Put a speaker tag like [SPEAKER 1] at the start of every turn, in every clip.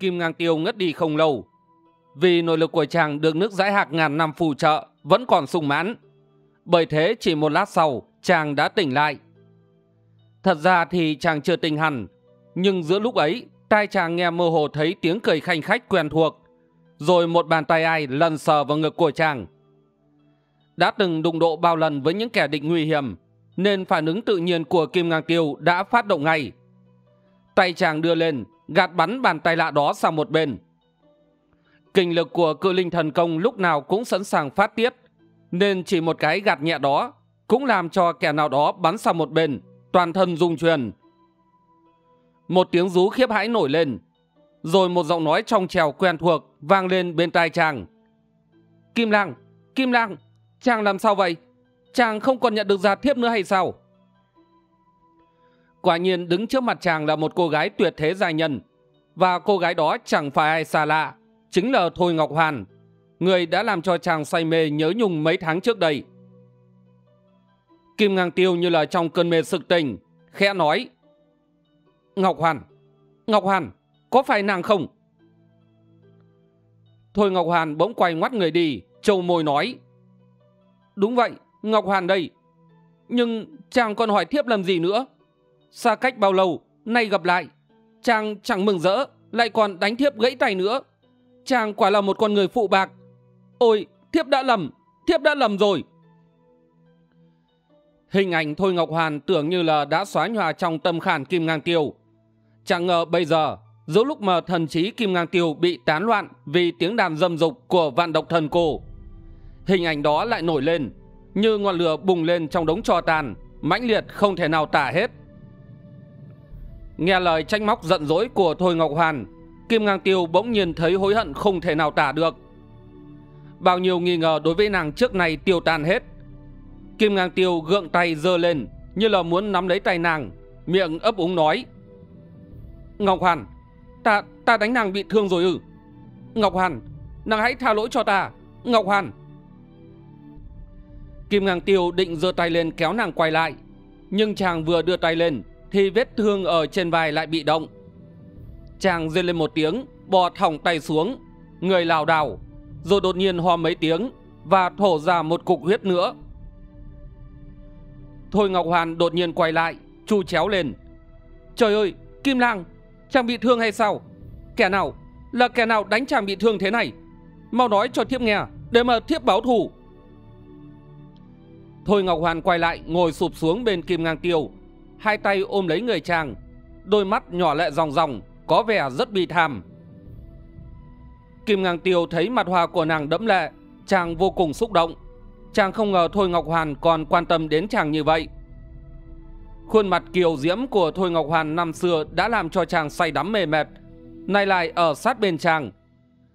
[SPEAKER 1] Kim Ngang Tiêu ngất đi không lâu. Vì nội lực của chàng được nước giải hạc ngàn năm phù trợ vẫn còn sung mãn. Bởi thế chỉ một lát sau chàng đã tỉnh lại. Thật ra thì chàng chưa tỉnh hẳn. Nhưng giữa lúc ấy tai chàng nghe mơ hồ thấy tiếng cười khanh khách quen thuộc. Rồi một bàn tay ai lần sờ vào ngực của chàng. Đã từng đụng độ bao lần với những kẻ địch nguy hiểm nên phản ứng tự nhiên của Kim Ngang Tiêu đã phát động ngay. Tay chàng đưa lên gạt bắn bàn tay lạ đó sang một bên kinh lực của cự linh thần công lúc nào cũng sẵn sàng phát tiết nên chỉ một cái gạt nhẹ đó cũng làm cho kẻ nào đó bắn sang một bên toàn thân rung truyền một tiếng rú khiếp hãi nổi lên rồi một giọng nói trong trèo quen thuộc vang lên bên tai chàng kim lang kim lang chàng làm sao vậy chàng không còn nhận được giả thiếp nữa hay sao quả nhiên đứng trước mặt chàng là một cô gái tuyệt thế giai nhân và cô gái đó chẳng phải ai xa lạ chính là thôi ngọc hoàn người đã làm cho chàng say mê nhớ nhung mấy tháng trước đây kim ngang tiêu như là trong cơn mê sực tình khẽ nói ngọc hoàn ngọc hoàn có phải nàng không thôi ngọc hoàn bỗng quay ngoắt người đi trâu môi nói đúng vậy ngọc hoàn đây nhưng chàng còn hỏi thiếp làm gì nữa xa cách bao lâu nay gặp lại chàng chẳng mừng rỡ lại còn đánh thiếp gãy tay nữa chàng quả là một con người phụ bạc ôi thiếp đã lầm thiếp đã lầm rồi hình ảnh thôi ngọc hoàn tưởng như là đã xóa nhòa trong tâm khản kim ngang tiêu chẳng ngờ bây giờ giữa lúc mà thần trí kim ngang tiêu bị tán loạn vì tiếng đàn dâm dục của vạn độc thần cổ hình ảnh đó lại nổi lên như ngọn lửa bùng lên trong đống tro tàn mãnh liệt không thể nào tả hết Nghe lời tranh móc giận dỗi của Thôi Ngọc Hoàn Kim Ngang Tiêu bỗng nhiên thấy hối hận không thể nào tả được Bao nhiêu nghi ngờ đối với nàng trước này tiêu tan hết Kim Ngang Tiêu gượng tay dơ lên Như là muốn nắm lấy tay nàng Miệng ấp úng nói Ngọc Hoàn Ta, ta đánh nàng bị thương rồi ư Ngọc Hoàn Nàng hãy tha lỗi cho ta Ngọc Hoàn Kim Ngang Tiêu định giơ tay lên kéo nàng quay lại Nhưng chàng vừa đưa tay lên thì vết thương ở trên vai lại bị động chàng rên lên một tiếng bò thỏng tay xuống người lảo đảo rồi đột nhiên ho mấy tiếng và thổ ra một cục huyết nữa thôi ngọc hoàn đột nhiên quay lại chu chéo lên trời ơi kim lang chàng bị thương hay sao kẻ nào là kẻ nào đánh chàng bị thương thế này mau nói cho thiếp nghe để mà thiếp báo thù thôi ngọc hoàn quay lại ngồi sụp xuống bên kim ngang tiêu hai tay ôm lấy người chàng, đôi mắt nhỏ lệ ròng ròng, có vẻ rất bi thảm. Kim Ngang Tiêu thấy mặt hoa của nàng đẫm lệ, chàng vô cùng xúc động. Chàng không ngờ Thôi Ngọc Hoàn còn quan tâm đến chàng như vậy. Khuôn mặt kiều diễm của Thôi Ngọc Hoàn năm xưa đã làm cho chàng say đắm mê mệt, nay lại ở sát bên chàng.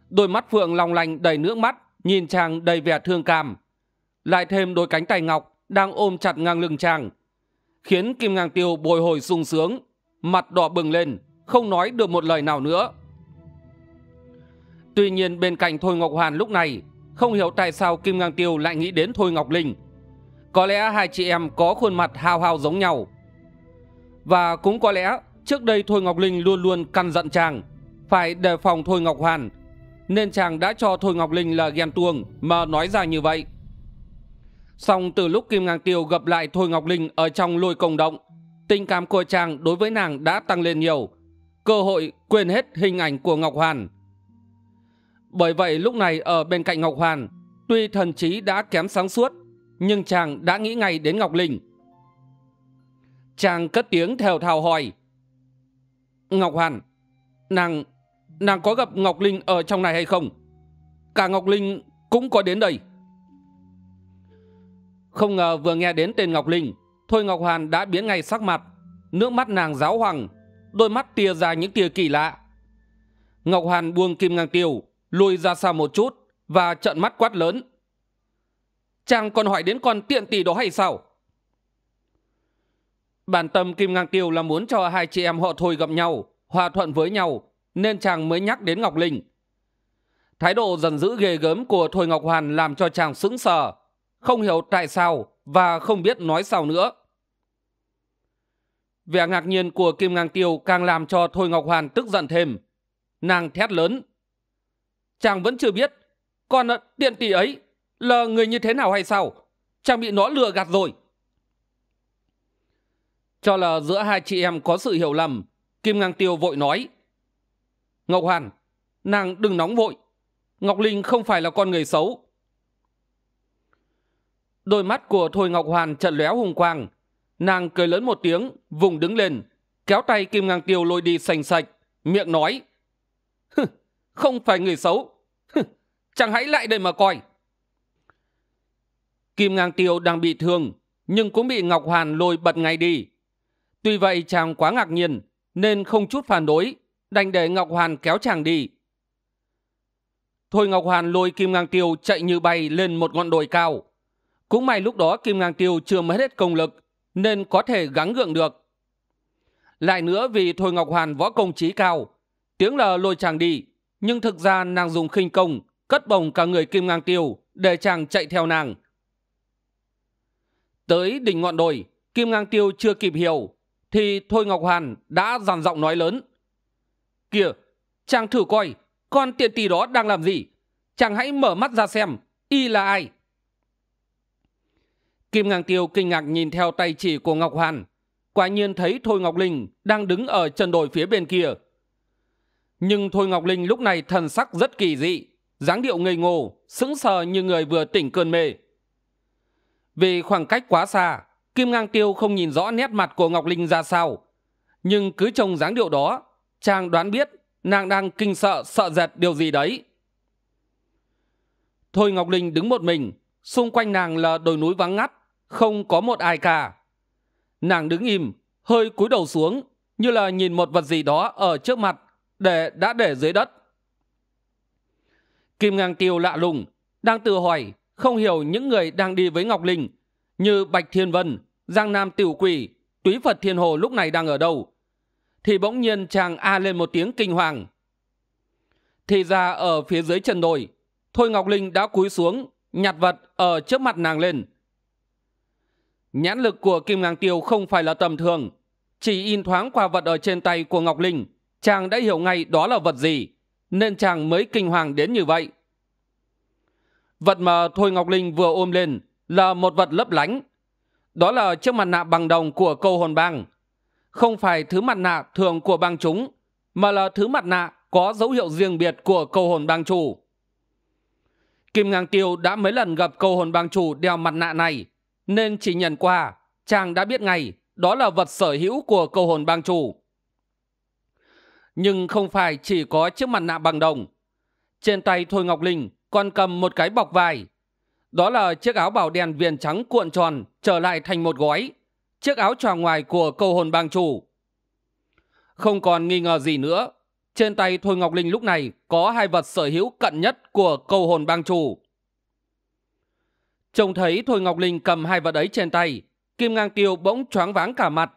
[SPEAKER 1] Đôi mắt phượng long lanh đầy nước mắt, nhìn chàng đầy vẻ thương cảm. Lại thêm đôi cánh tay ngọc đang ôm chặt ngang lưng chàng, khiến Kim Ngang Tiêu bồi hồi sung sướng, mặt đỏ bừng lên, không nói được một lời nào nữa. Tuy nhiên bên cạnh Thôi Ngọc Hoàn lúc này, không hiểu tại sao Kim Ngang Tiêu lại nghĩ đến Thôi Ngọc Linh. Có lẽ hai chị em có khuôn mặt hao hao giống nhau. Và cũng có lẽ trước đây Thôi Ngọc Linh luôn luôn căn dặn chàng, phải đề phòng Thôi Ngọc Hoàn, nên chàng đã cho Thôi Ngọc Linh là ghen tuông mà nói ra như vậy. Song từ lúc Kim Ngang Tiêu gặp lại Thôi Ngọc Linh ở trong lôi công động, tình cảm của chàng đối với nàng đã tăng lên nhiều, cơ hội quên hết hình ảnh của Ngọc Hoàn. Bởi vậy lúc này ở bên cạnh Ngọc Hoàn, tuy thần trí đã kém sáng suốt, nhưng chàng đã nghĩ ngay đến Ngọc Linh. Chàng cất tiếng thều thào hỏi, Ngọc Hoàn, nàng, nàng có gặp Ngọc Linh ở trong này hay không? Cả Ngọc Linh cũng có đến đây không ngờ vừa nghe đến tên ngọc linh thôi ngọc hoàn đã biến ngay sắc mặt nước mắt nàng giáo hoàng đôi mắt tia ra những tia kỳ lạ ngọc hoàn buông kim ngang tiêu lùi ra xa một chút và trợn mắt quát lớn chàng còn hỏi đến con tiện tỷ đó hay sao bản tâm kim ngang tiêu là muốn cho hai chị em họ thôi gặp nhau hòa thuận với nhau nên chàng mới nhắc đến ngọc linh thái độ giận dữ ghê gớm của thôi ngọc hoàn làm cho chàng sững sờ không hiểu tại sao và không biết nói sao nữa vẻ ngạc nhiên của kim ngang tiêu càng làm cho thôi ngọc hoàn tức giận thêm nàng thét lớn chàng vẫn chưa biết con tiện tỷ ấy là người như thế nào hay sao chàng bị nó lừa gạt rồi cho là giữa hai chị em có sự hiểu lầm kim ngang tiêu vội nói ngọc hoàn nàng đừng nóng vội ngọc linh không phải là con người xấu đôi mắt của thôi ngọc hoàn trận lóe hùng quang nàng cười lớn một tiếng vùng đứng lên kéo tay kim ngang tiêu lôi đi sành sạch miệng nói không phải người xấu chẳng hãy lại đây mà coi kim ngang tiêu đang bị thương nhưng cũng bị ngọc hoàn lôi bật ngay đi tuy vậy chàng quá ngạc nhiên nên không chút phản đối đành để ngọc hoàn kéo chàng đi thôi ngọc hoàn lôi kim ngang tiêu chạy như bay lên một ngọn đồi cao cũng may lúc đó Kim Ngang Tiêu chưa mất hết công lực nên có thể gắng gượng được. Lại nữa vì Thôi Ngọc Hoàn võ công trí cao, tiếng lờ lôi chàng đi, nhưng thực ra nàng dùng khinh công, cất bồng cả người Kim Ngang Tiêu để chàng chạy theo nàng. Tới đỉnh ngọn đồi, Kim Ngang Tiêu chưa kịp hiểu, thì Thôi Ngọc Hoàn đã dàn giọng nói lớn. Kìa, chàng thử coi, con tiện tì đó đang làm gì? Chàng hãy mở mắt ra xem, y là ai? Kim Ngang Tiêu kinh ngạc nhìn theo tay chỉ của Ngọc Hoàn. Quả nhiên thấy Thôi Ngọc Linh đang đứng ở chân đồi phía bên kia. Nhưng Thôi Ngọc Linh lúc này thần sắc rất kỳ dị, dáng điệu ngây ngô, sững sờ như người vừa tỉnh cơn mê. Vì khoảng cách quá xa, Kim Ngang Tiêu không nhìn rõ nét mặt của Ngọc Linh ra sao. Nhưng cứ trông dáng điệu đó, chàng đoán biết nàng đang kinh sợ, sợ dệt điều gì đấy. Thôi Ngọc Linh đứng một mình, xung quanh nàng là đồi núi vắng ngắt, không có một ai cả nàng đứng im hơi cúi đầu xuống như là nhìn một vật gì đó ở trước mặt để đã để dưới đất kim ngang tiêu lạ lùng đang tự hỏi không hiểu những người đang đi với ngọc linh như bạch thiên vân giang nam tiểu quỷ túy phật thiên hồ lúc này đang ở đâu thì bỗng nhiên chàng a lên một tiếng kinh hoàng thì ra ở phía dưới chân đồi thôi ngọc linh đã cúi xuống nhặt vật ở trước mặt nàng lên Nhãn lực của Kim Ngang Tiêu không phải là tầm thường. Chỉ in thoáng qua vật ở trên tay của Ngọc Linh, chàng đã hiểu ngay đó là vật gì, nên chàng mới kinh hoàng đến như vậy. Vật mà Thôi Ngọc Linh vừa ôm lên là một vật lấp lánh. Đó là chiếc mặt nạ bằng đồng của câu hồn bang. Không phải thứ mặt nạ thường của bang chúng, mà là thứ mặt nạ có dấu hiệu riêng biệt của câu hồn bang chủ. Kim Ngang Tiêu đã mấy lần gặp câu hồn bang chủ đeo mặt nạ này, nên chỉ nhận qua chàng đã biết ngay đó là vật sở hữu của cầu hồn bang chủ nhưng không phải chỉ có chiếc mặt nạ bằng đồng trên tay thôi ngọc linh còn cầm một cái bọc vải đó là chiếc áo bảo đen viền trắng cuộn tròn trở lại thành một gói chiếc áo tròn ngoài của cầu hồn bang chủ không còn nghi ngờ gì nữa trên tay thôi ngọc linh lúc này có hai vật sở hữu cận nhất của cầu hồn bang chủ Trông thấy Thôi Ngọc Linh cầm hai vật ấy trên tay, Kim Ngang Tiêu bỗng choáng váng cả mặt.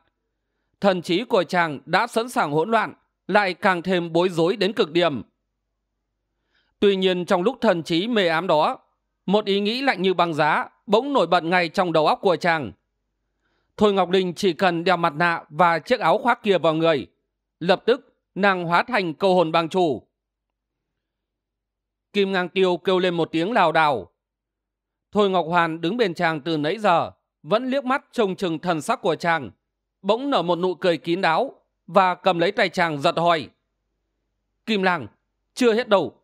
[SPEAKER 1] Thần trí của chàng đã sẵn sàng hỗn loạn, lại càng thêm bối rối đến cực điểm. Tuy nhiên trong lúc thần trí mê ám đó, một ý nghĩ lạnh như băng giá bỗng nổi bật ngay trong đầu óc của chàng. Thôi Ngọc Linh chỉ cần đeo mặt nạ và chiếc áo khoác kia vào người. Lập tức, nàng hóa thành câu hồn bang chủ. Kim ngang tiêu kêu lên một tiếng lào đảo, Thôi Ngọc Hoàn đứng bên chàng từ nãy giờ, vẫn liếc mắt trông chừng thần sắc của chàng, bỗng nở một nụ cười kín đáo và cầm lấy tay chàng giật hỏi. Kim Lang, chưa hết đầu,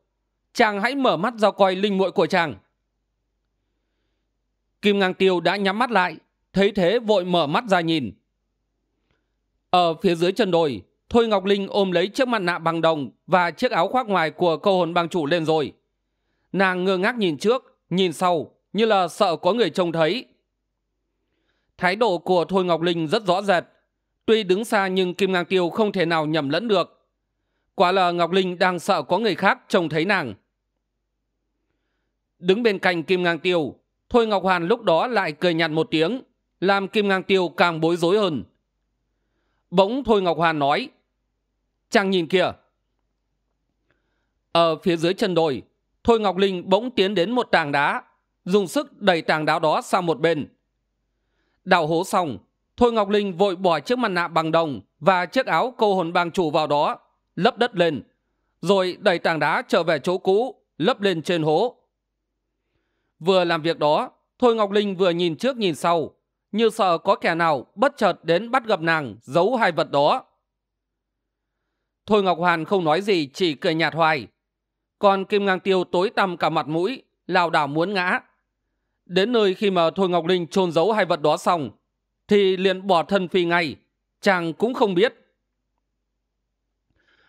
[SPEAKER 1] Chàng hãy mở mắt ra coi linh muội của chàng. Kim Ngang Tiêu đã nhắm mắt lại, thấy thế vội mở mắt ra nhìn. Ở phía dưới chân đồi, Thôi Ngọc Linh ôm lấy chiếc mặt nạ bằng đồng và chiếc áo khoác ngoài của câu hồn bang chủ lên rồi. Nàng ngơ ngác nhìn trước, nhìn sau như là sợ có người trông thấy thái độ của thôi ngọc linh rất rõ rệt tuy đứng xa nhưng kim ngang tiêu không thể nào nhầm lẫn được quả là ngọc linh đang sợ có người khác trông thấy nàng đứng bên cạnh kim ngang tiêu thôi ngọc hoàn lúc đó lại cười nhạt một tiếng làm kim ngang tiêu càng bối rối hơn bỗng thôi ngọc hoàn nói chàng nhìn kìa ở phía dưới chân đồi thôi ngọc linh bỗng tiến đến một tảng đá dùng sức đẩy tàng đá đó sang một bên đào hố xong thôi ngọc linh vội bỏ chiếc mặt nạ bằng đồng và chiếc áo câu hồn bang chủ vào đó lấp đất lên rồi đẩy tàng đá trở về chỗ cũ lấp lên trên hố vừa làm việc đó thôi ngọc linh vừa nhìn trước nhìn sau như sợ có kẻ nào bất chợt đến bắt gặp nàng giấu hai vật đó thôi ngọc hoàn không nói gì chỉ cười nhạt hoài còn kim ngang tiêu tối tăm cả mặt mũi lao đảo muốn ngã Đến nơi khi mà Thôi Ngọc Linh trôn giấu hai vật đó xong, thì liền bỏ thân phi ngay, chàng cũng không biết.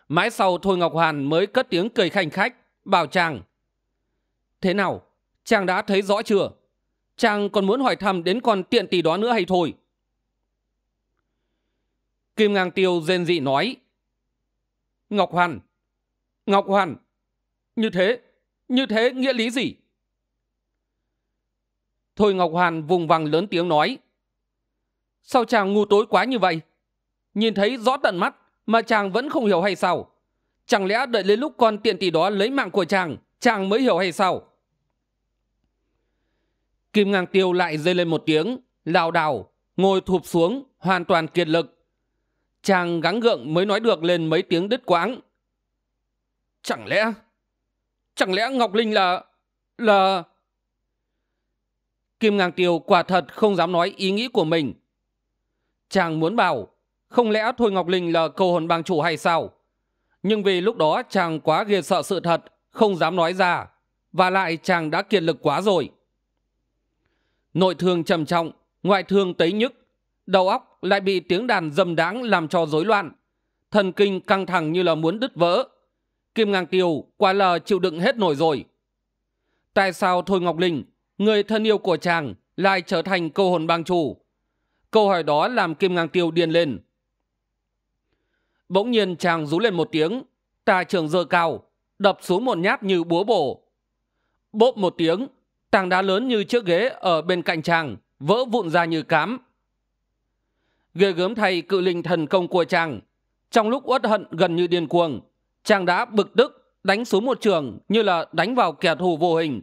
[SPEAKER 1] Mãi sau Thôi Ngọc Hoàn mới cất tiếng cười khanh khách, bảo chàng. Thế nào, chàng đã thấy rõ chưa? Chàng còn muốn hỏi thăm đến con tiện tỷ đó nữa hay thôi? Kim Ngang Tiêu rên dị nói. Ngọc Hoàn, Ngọc Hoàn, như thế, như thế nghĩa lý gì? Thôi Ngọc Hoàn vùng vằng lớn tiếng nói. Sao chàng ngu tối quá như vậy? Nhìn thấy rõ tận mắt mà chàng vẫn không hiểu hay sao? Chẳng lẽ đợi đến lúc con tiện tỷ đó lấy mạng của chàng, chàng mới hiểu hay sao? Kim ngang tiêu lại dây lên một tiếng, lao đảo, ngồi thụp xuống, hoàn toàn kiệt lực. Chàng gắng gượng mới nói được lên mấy tiếng đứt quãng. Chẳng lẽ... Chẳng lẽ Ngọc Linh là... là... Kim Ngang Tiêu quả thật không dám nói ý nghĩ của mình. Chàng muốn bảo, không lẽ Thôi Ngọc Linh là cầu hồn bang chủ hay sao? Nhưng vì lúc đó chàng quá ghê sợ sự thật, không dám nói ra. Và lại chàng đã kiệt lực quá rồi. Nội thương trầm trọng, ngoại thương tấy nhức. Đầu óc lại bị tiếng đàn dầm đáng làm cho rối loạn. Thần kinh căng thẳng như là muốn đứt vỡ. Kim Ngang Tiêu quả là chịu đựng hết nổi rồi. Tại sao Thôi Ngọc Linh người thân yêu của chàng lại trở thành câu hồn bang chủ câu hỏi đó làm kim ngang tiêu điên lên bỗng nhiên chàng rú lên một tiếng tà trường dơ cao đập xuống một nhát như búa bổ bốp một tiếng tảng đá lớn như chiếc ghế ở bên cạnh chàng vỡ vụn ra như cám ghê gớm thay cự linh thần công của chàng trong lúc uất hận gần như điên cuồng chàng đã bực tức đánh xuống một trường như là đánh vào kẻ thù vô hình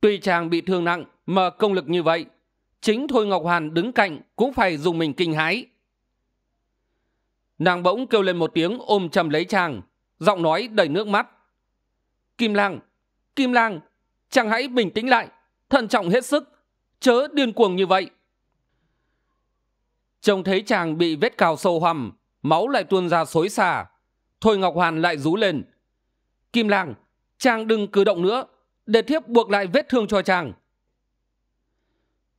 [SPEAKER 1] Tuy chàng bị thương nặng mà công lực như vậy, chính Thôi Ngọc Hoàn đứng cạnh cũng phải dùng mình kinh hái. Nàng bỗng kêu lên một tiếng ôm chầm lấy chàng, giọng nói đầy nước mắt. Kim Lang, Kim Lang, chàng hãy bình tĩnh lại, thận trọng hết sức, chớ điên cuồng như vậy. Trông thấy chàng bị vết cào sâu hoằm, máu lại tuôn ra xối xả. Thôi Ngọc Hoàn lại rú lên. Kim Lang, chàng đừng cử động nữa, để thiếp buộc lại vết thương cho chàng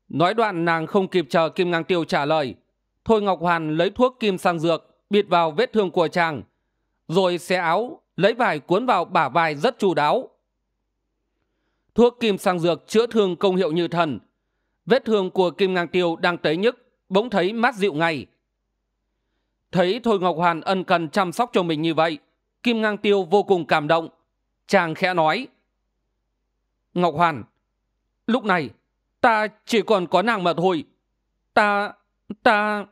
[SPEAKER 1] nói đoạn nàng không kịp chờ kim ngang tiêu trả lời thôi ngọc hoàn lấy thuốc kim sang dược bịt vào vết thương của chàng rồi xé áo lấy vải cuốn vào bả vai rất chú đáo thuốc kim sang dược chữa thương công hiệu như thần vết thương của kim ngang tiêu đang tấy nhức bỗng thấy mát dịu ngay thấy thôi ngọc hoàn ân cần chăm sóc cho mình như vậy kim ngang tiêu vô cùng cảm động chàng khẽ nói Ngọc Hoàn Lúc này ta chỉ còn có nàng mà thôi Ta ta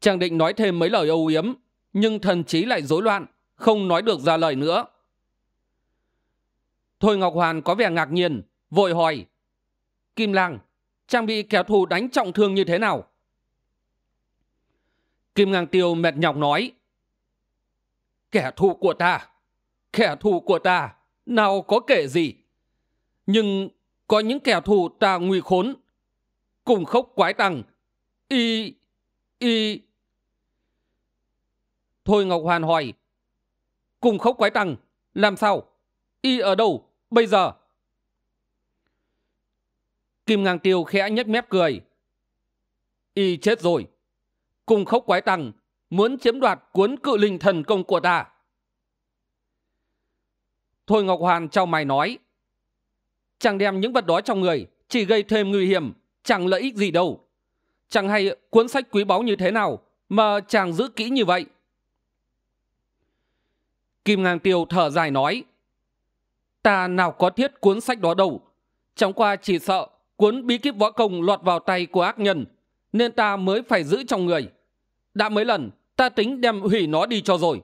[SPEAKER 1] Chàng định nói thêm mấy lời âu yếm Nhưng thần trí lại rối loạn Không nói được ra lời nữa Thôi Ngọc Hoàn có vẻ ngạc nhiên Vội hỏi Kim Lang Chàng bị kẻ thù đánh trọng thương như thế nào Kim Ngang Tiêu mệt nhọc nói Kẻ thù của ta Kẻ thù của ta nào có kể gì nhưng có những kẻ thù trà nguy khốn cùng khóc quái tằng y y thôi ngọc hoàn hỏi cùng khóc quái tằng làm sao y ở đâu bây giờ kim ngang tiêu khẽ nhếch mép cười y chết rồi cùng khóc quái tằng muốn chiếm đoạt cuốn cự linh thần công của ta thôi ngọc hoàn trao mày nói chàng đem những vật đó trong người chỉ gây thêm nguy hiểm chẳng lợi ích gì đâu chẳng hay cuốn sách quý báu như thế nào mà chàng giữ kỹ như vậy kim ngang tiêu thở dài nói ta nào có thiết cuốn sách đó đâu chẳng qua chỉ sợ cuốn bí kíp võ công lọt vào tay của ác nhân nên ta mới phải giữ trong người đã mấy lần ta tính đem hủy nó đi cho rồi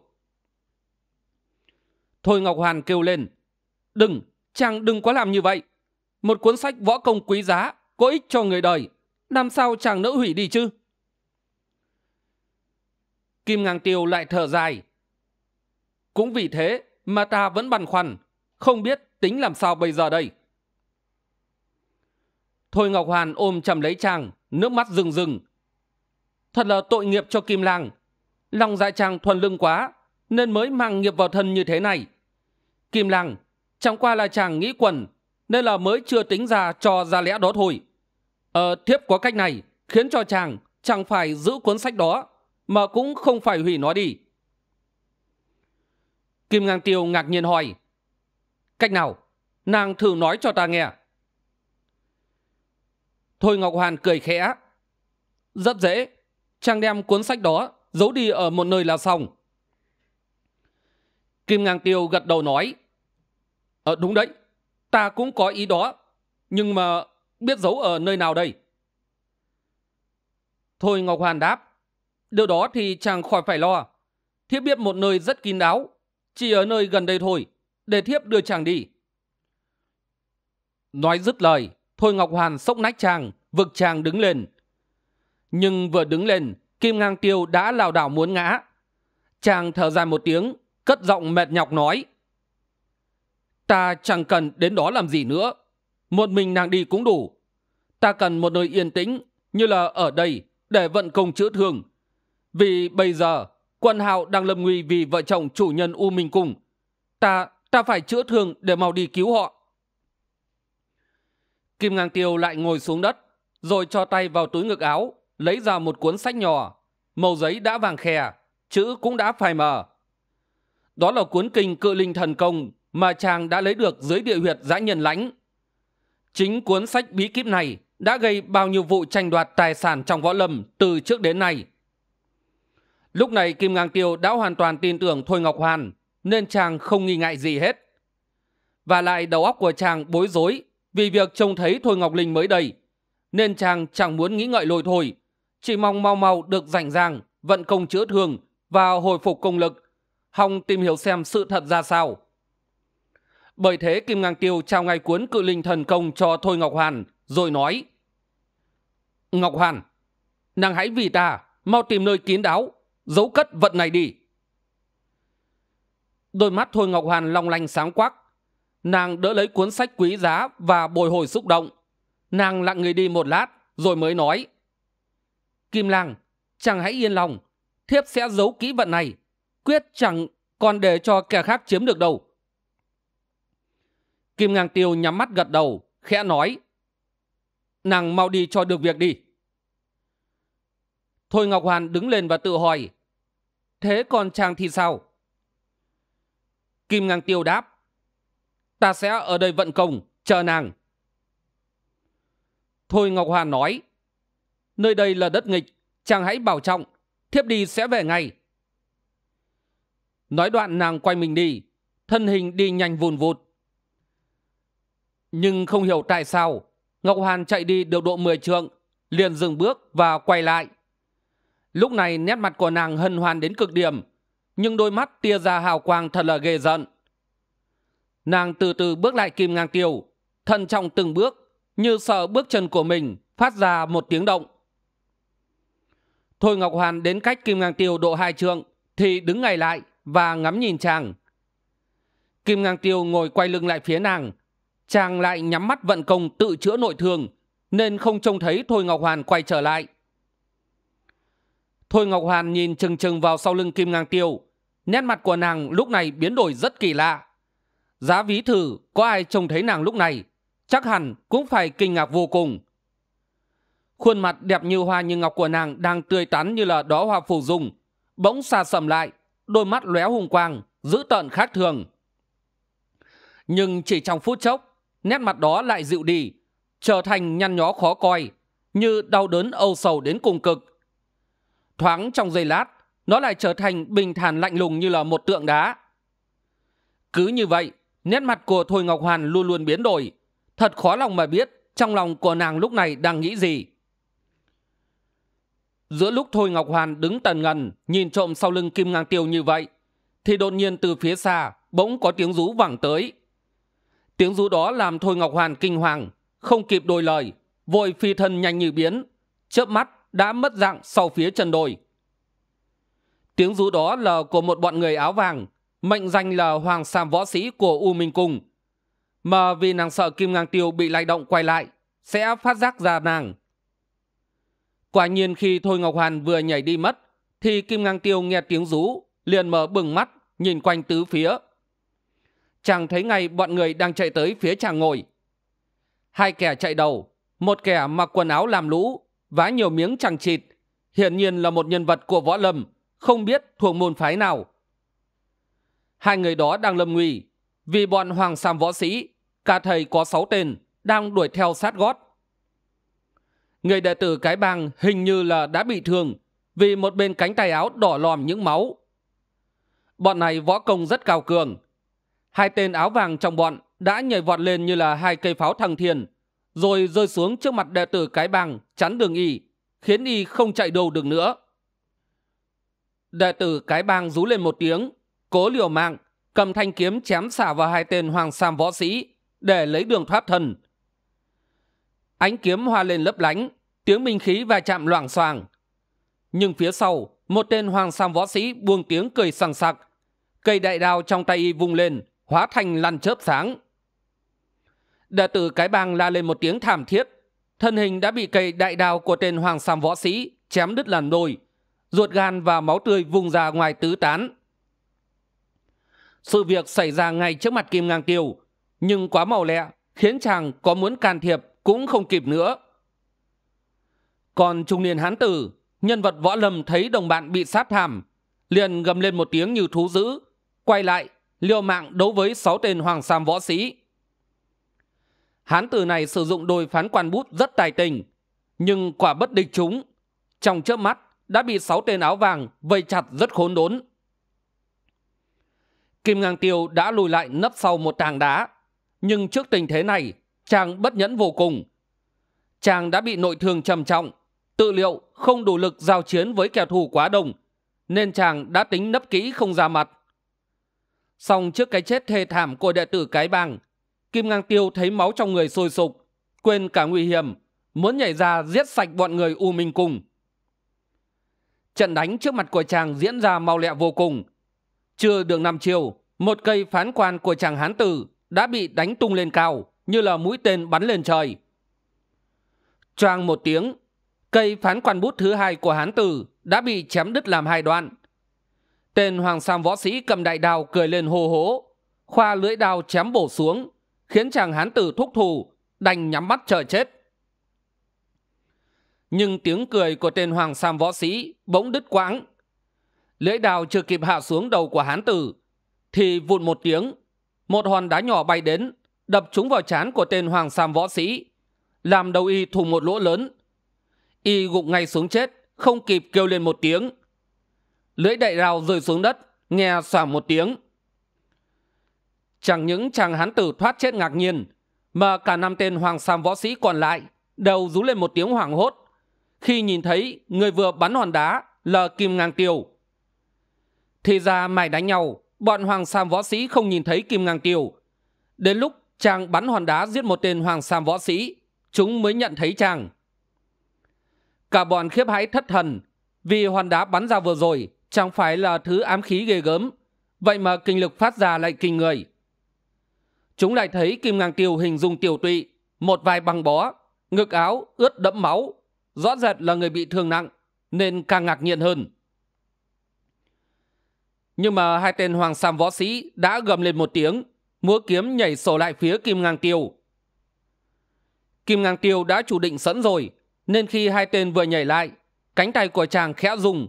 [SPEAKER 1] thôi ngọc hoàn kêu lên đừng chàng đừng có làm như vậy một cuốn sách võ công quý giá có ích cho người đời làm sao chàng nỡ hủy đi chứ kim ngang tiêu lại thở dài cũng vì thế mà ta vẫn băn khoăn không biết tính làm sao bây giờ đây thôi ngọc hoàn ôm chầm lấy chàng nước mắt rừng rừng thật là tội nghiệp cho kim lang lòng dạ chàng thuần lưng quá nên mới mang nghiệp vào thân như thế này Kim Lăng Chẳng qua là chàng nghĩ quần Nên là mới chưa tính ra cho ra lẽ đó thôi Ờ thiếp có cách này Khiến cho chàng chẳng phải giữ cuốn sách đó Mà cũng không phải hủy nó đi Kim Ngang Tiêu ngạc nhiên hỏi Cách nào Nàng thử nói cho ta nghe Thôi Ngọc Hoàn cười khẽ Rất dễ Chàng đem cuốn sách đó Giấu đi ở một nơi là xong Kim Ngang Tiêu gật đầu nói Ờ đúng đấy Ta cũng có ý đó Nhưng mà biết giấu ở nơi nào đây Thôi Ngọc Hoàn đáp Điều đó thì chàng khỏi phải lo Thiếp biết một nơi rất kín đáo Chỉ ở nơi gần đây thôi Để thiếp đưa chàng đi Nói dứt lời Thôi Ngọc Hoàn sốc nách chàng Vực chàng đứng lên Nhưng vừa đứng lên Kim Ngang Tiêu đã lảo đảo muốn ngã Chàng thở dài một tiếng Cất giọng mệt nhọc nói ta chẳng cần đến đó làm gì nữa một mình nàng đi cũng đủ ta cần một nơi yên tĩnh như là ở đây để vận công chữa thương vì bây giờ quân hào đang lâm nguy vì vợ chồng chủ nhân u minh cung ta ta phải chữa thương để mau đi cứu họ kim ngang tiêu lại ngồi xuống đất rồi cho tay vào túi ngực áo lấy ra một cuốn sách nhỏ màu giấy đã vàng khè chữ cũng đã phai mờ đó là cuốn kinh cự linh thần công mà chàng đã lấy được dưới địa huyệt giã nhân lãnh chính cuốn sách bí kíp này đã gây bao nhiêu vụ tranh đoạt tài sản trong võ lâm từ trước đến nay lúc này kim ngang tiêu đã hoàn toàn tin tưởng thôi ngọc hoàn nên chàng không nghi ngại gì hết và lại đầu óc của chàng bối rối vì việc trông thấy thôi ngọc linh mới đây nên chàng chẳng muốn nghĩ ngợi lôi thôi chỉ mong mau mau được rảnh ràng vận công chữa thương và hồi phục công lực hòng tìm hiểu xem sự thật ra sao bởi thế kim ngang tiêu trao ngay cuốn cự linh thần công cho thôi ngọc hoàn rồi nói ngọc hoàn nàng hãy vì ta mau tìm nơi kín đáo giấu cất vận này đi đôi mắt thôi ngọc hoàn long lanh sáng quắc nàng đỡ lấy cuốn sách quý giá và bồi hồi xúc động nàng lặng người đi một lát rồi mới nói kim lang chàng hãy yên lòng thiếp sẽ giấu kỹ vận này quyết chẳng còn để cho kẻ khác chiếm được đâu Kim Ngang Tiêu nhắm mắt gật đầu, khẽ nói. Nàng mau đi cho được việc đi. Thôi Ngọc Hoàn đứng lên và tự hỏi. Thế còn chàng thì sao? Kim Ngang Tiêu đáp. Ta sẽ ở đây vận công, chờ nàng. Thôi Ngọc Hoàn nói. Nơi đây là đất nghịch, chàng hãy bảo trọng, thiếp đi sẽ về ngay. Nói đoạn nàng quay mình đi, thân hình đi nhanh vùn vụt nhưng không hiểu tại sao Ngọc Hàn chạy đi được độ 10 trượng Liền dừng bước và quay lại Lúc này nét mặt của nàng hân hoan đến cực điểm Nhưng đôi mắt tia ra hào quang thật là ghê giận Nàng từ từ bước lại kim ngang tiêu Thân trọng từng bước Như sợ bước chân của mình Phát ra một tiếng động Thôi Ngọc Hoàn đến cách kim ngang tiêu độ hai trượng Thì đứng ngay lại Và ngắm nhìn chàng Kim ngang tiêu ngồi quay lưng lại phía nàng chàng lại nhắm mắt vận công tự chữa nội thương nên không trông thấy thôi ngọc hoàn quay trở lại thôi ngọc hoàn nhìn chừng chừng vào sau lưng kim ngang tiêu nét mặt của nàng lúc này biến đổi rất kỳ lạ giá ví thử có ai trông thấy nàng lúc này chắc hẳn cũng phải kinh ngạc vô cùng khuôn mặt đẹp như hoa như ngọc của nàng đang tươi tắn như là đó hoa phủ dung bỗng xa sầm lại đôi mắt lóe hùng quang dữ tợn khác thường nhưng chỉ trong phút chốc nét mặt đó lại dịu đi trở thành nhăn nhó khó coi như đau đớn âu sầu đến cùng cực thoáng trong giây lát nó lại trở thành bình thản lạnh lùng như là một tượng đá cứ như vậy nét mặt của thôi ngọc hoàn luôn luôn biến đổi thật khó lòng mà biết trong lòng của nàng lúc này đang nghĩ gì giữa lúc thôi ngọc hoàn đứng tần ngần nhìn trộm sau lưng kim ngang tiêu như vậy thì đột nhiên từ phía xa bỗng có tiếng rú vẳng tới tiếng rú đó làm thôi ngọc hoàn kinh hoàng không kịp đôi lời vội phi thân nhanh như biến chớp mắt đã mất dạng sau phía chân đồi tiếng rú đó là của một bọn người áo vàng mệnh danh là hoàng sam võ sĩ của u minh cung mà vì nàng sợ kim ngang tiêu bị lay động quay lại sẽ phát giác ra nàng quả nhiên khi thôi ngọc hoàn vừa nhảy đi mất thì kim ngang tiêu nghe tiếng rú liền mở bừng mắt nhìn quanh tứ phía chàng thấy ngay bọn người đang chạy tới phía chàng ngồi hai kẻ chạy đầu một kẻ mặc quần áo làm lũ vá nhiều miếng chẳng chịt hiển nhiên là một nhân vật của võ lâm không biết thuộc môn phái nào hai người đó đang lâm nguy vì bọn hoàng sam võ sĩ cả thầy có sáu tên đang đuổi theo sát gót người đệ tử cái bang hình như là đã bị thương vì một bên cánh tay áo đỏ lòm những máu bọn này võ công rất cao cường Hai tên áo vàng trong bọn đã nhảy vọt lên như là hai cây pháo thăng thiên, rồi rơi xuống trước mặt đệ tử cái bang chắn đường y, khiến y không chạy đâu được nữa. Đệ tử cái bang rú lên một tiếng, cố liều mạng, cầm thanh kiếm chém xả vào hai tên hoàng sam võ sĩ để lấy đường thoát thân. Ánh kiếm hoa lên lấp lánh, tiếng minh khí va chạm loảng xoàng. Nhưng phía sau, một tên hoàng sam võ sĩ buông tiếng cười sằng sặc, cây đại đao trong tay y vung lên, hóa thành lăn chớp sáng đệ tử cái bang la lên một tiếng thảm thiết thân hình đã bị cây đại đao của tên hoàng sam võ sĩ chém đứt làm đôi ruột gan và máu tươi vùng ra ngoài tứ tán sự việc xảy ra ngay trước mặt kim ngang tiêu nhưng quá màu lẹ khiến chàng có muốn can thiệp cũng không kịp nữa còn trung niên hán tử nhân vật võ lâm thấy đồng bạn bị sát thảm liền gầm lên một tiếng như thú dữ quay lại liều mạng đấu với sáu tên hoàng sam võ sĩ hán tử này sử dụng đôi phán quan bút rất tài tình nhưng quả bất địch chúng trong chớp mắt đã bị sáu tên áo vàng vây chặt rất khốn đốn kim ngang tiêu đã lùi lại nấp sau một tảng đá nhưng trước tình thế này chàng bất nhẫn vô cùng chàng đã bị nội thương trầm trọng tự liệu không đủ lực giao chiến với kẻ thù quá đông nên chàng đã tính nấp kỹ không ra mặt Xong trước cái chết thê thảm của đệ tử cái bang, Kim Ngang Tiêu thấy máu trong người sôi sục, quên cả nguy hiểm, muốn nhảy ra giết sạch bọn người U Minh Cung. Trận đánh trước mặt của chàng diễn ra mau lẹ vô cùng. Chưa được năm chiều, một cây phán quan của chàng hán tử đã bị đánh tung lên cao như là mũi tên bắn lên trời. Choang một tiếng, cây phán quan bút thứ hai của hán tử đã bị chém đứt làm hai đoạn tên hoàng sam võ sĩ cầm đại đào cười lên hô hố khoa lưỡi đao chém bổ xuống khiến chàng hán tử thúc thù đành nhắm mắt chờ chết nhưng tiếng cười của tên hoàng sam võ sĩ bỗng đứt quãng lưỡi đào chưa kịp hạ xuống đầu của hán tử thì vụt một tiếng một hòn đá nhỏ bay đến đập trúng vào trán của tên hoàng sam võ sĩ làm đầu y thùng một lỗ lớn y gục ngay xuống chết không kịp kêu lên một tiếng lưỡi đậy rau rơi xuống đất nghe xoảng một tiếng chẳng những chàng hán tử thoát chết ngạc nhiên mà cả năm tên hoàng sam võ sĩ còn lại đều rú lên một tiếng hoảng hốt khi nhìn thấy người vừa bắn hòn đá là kim ngang tiêu thì ra mày đánh nhau bọn hoàng sam võ sĩ không nhìn thấy kim ngang tiêu đến lúc chàng bắn hòn đá giết một tên hoàng sam võ sĩ chúng mới nhận thấy chàng cả bọn khiếp hãi thất thần vì hòn đá bắn ra vừa rồi chẳng phải là thứ ám khí ghê gớm vậy mà kinh lực phát ra lại kinh người chúng lại thấy kim ngang tiêu hình dung tiểu tụy một vài băng bó ngực áo ướt đẫm máu rõ rệt là người bị thương nặng nên càng ngạc nhiên hơn nhưng mà hai tên hoàng sam võ sĩ đã gầm lên một tiếng múa kiếm nhảy sổ lại phía kim ngang tiêu kim ngang tiêu đã chủ định sẵn rồi nên khi hai tên vừa nhảy lại cánh tay của chàng khẽ rung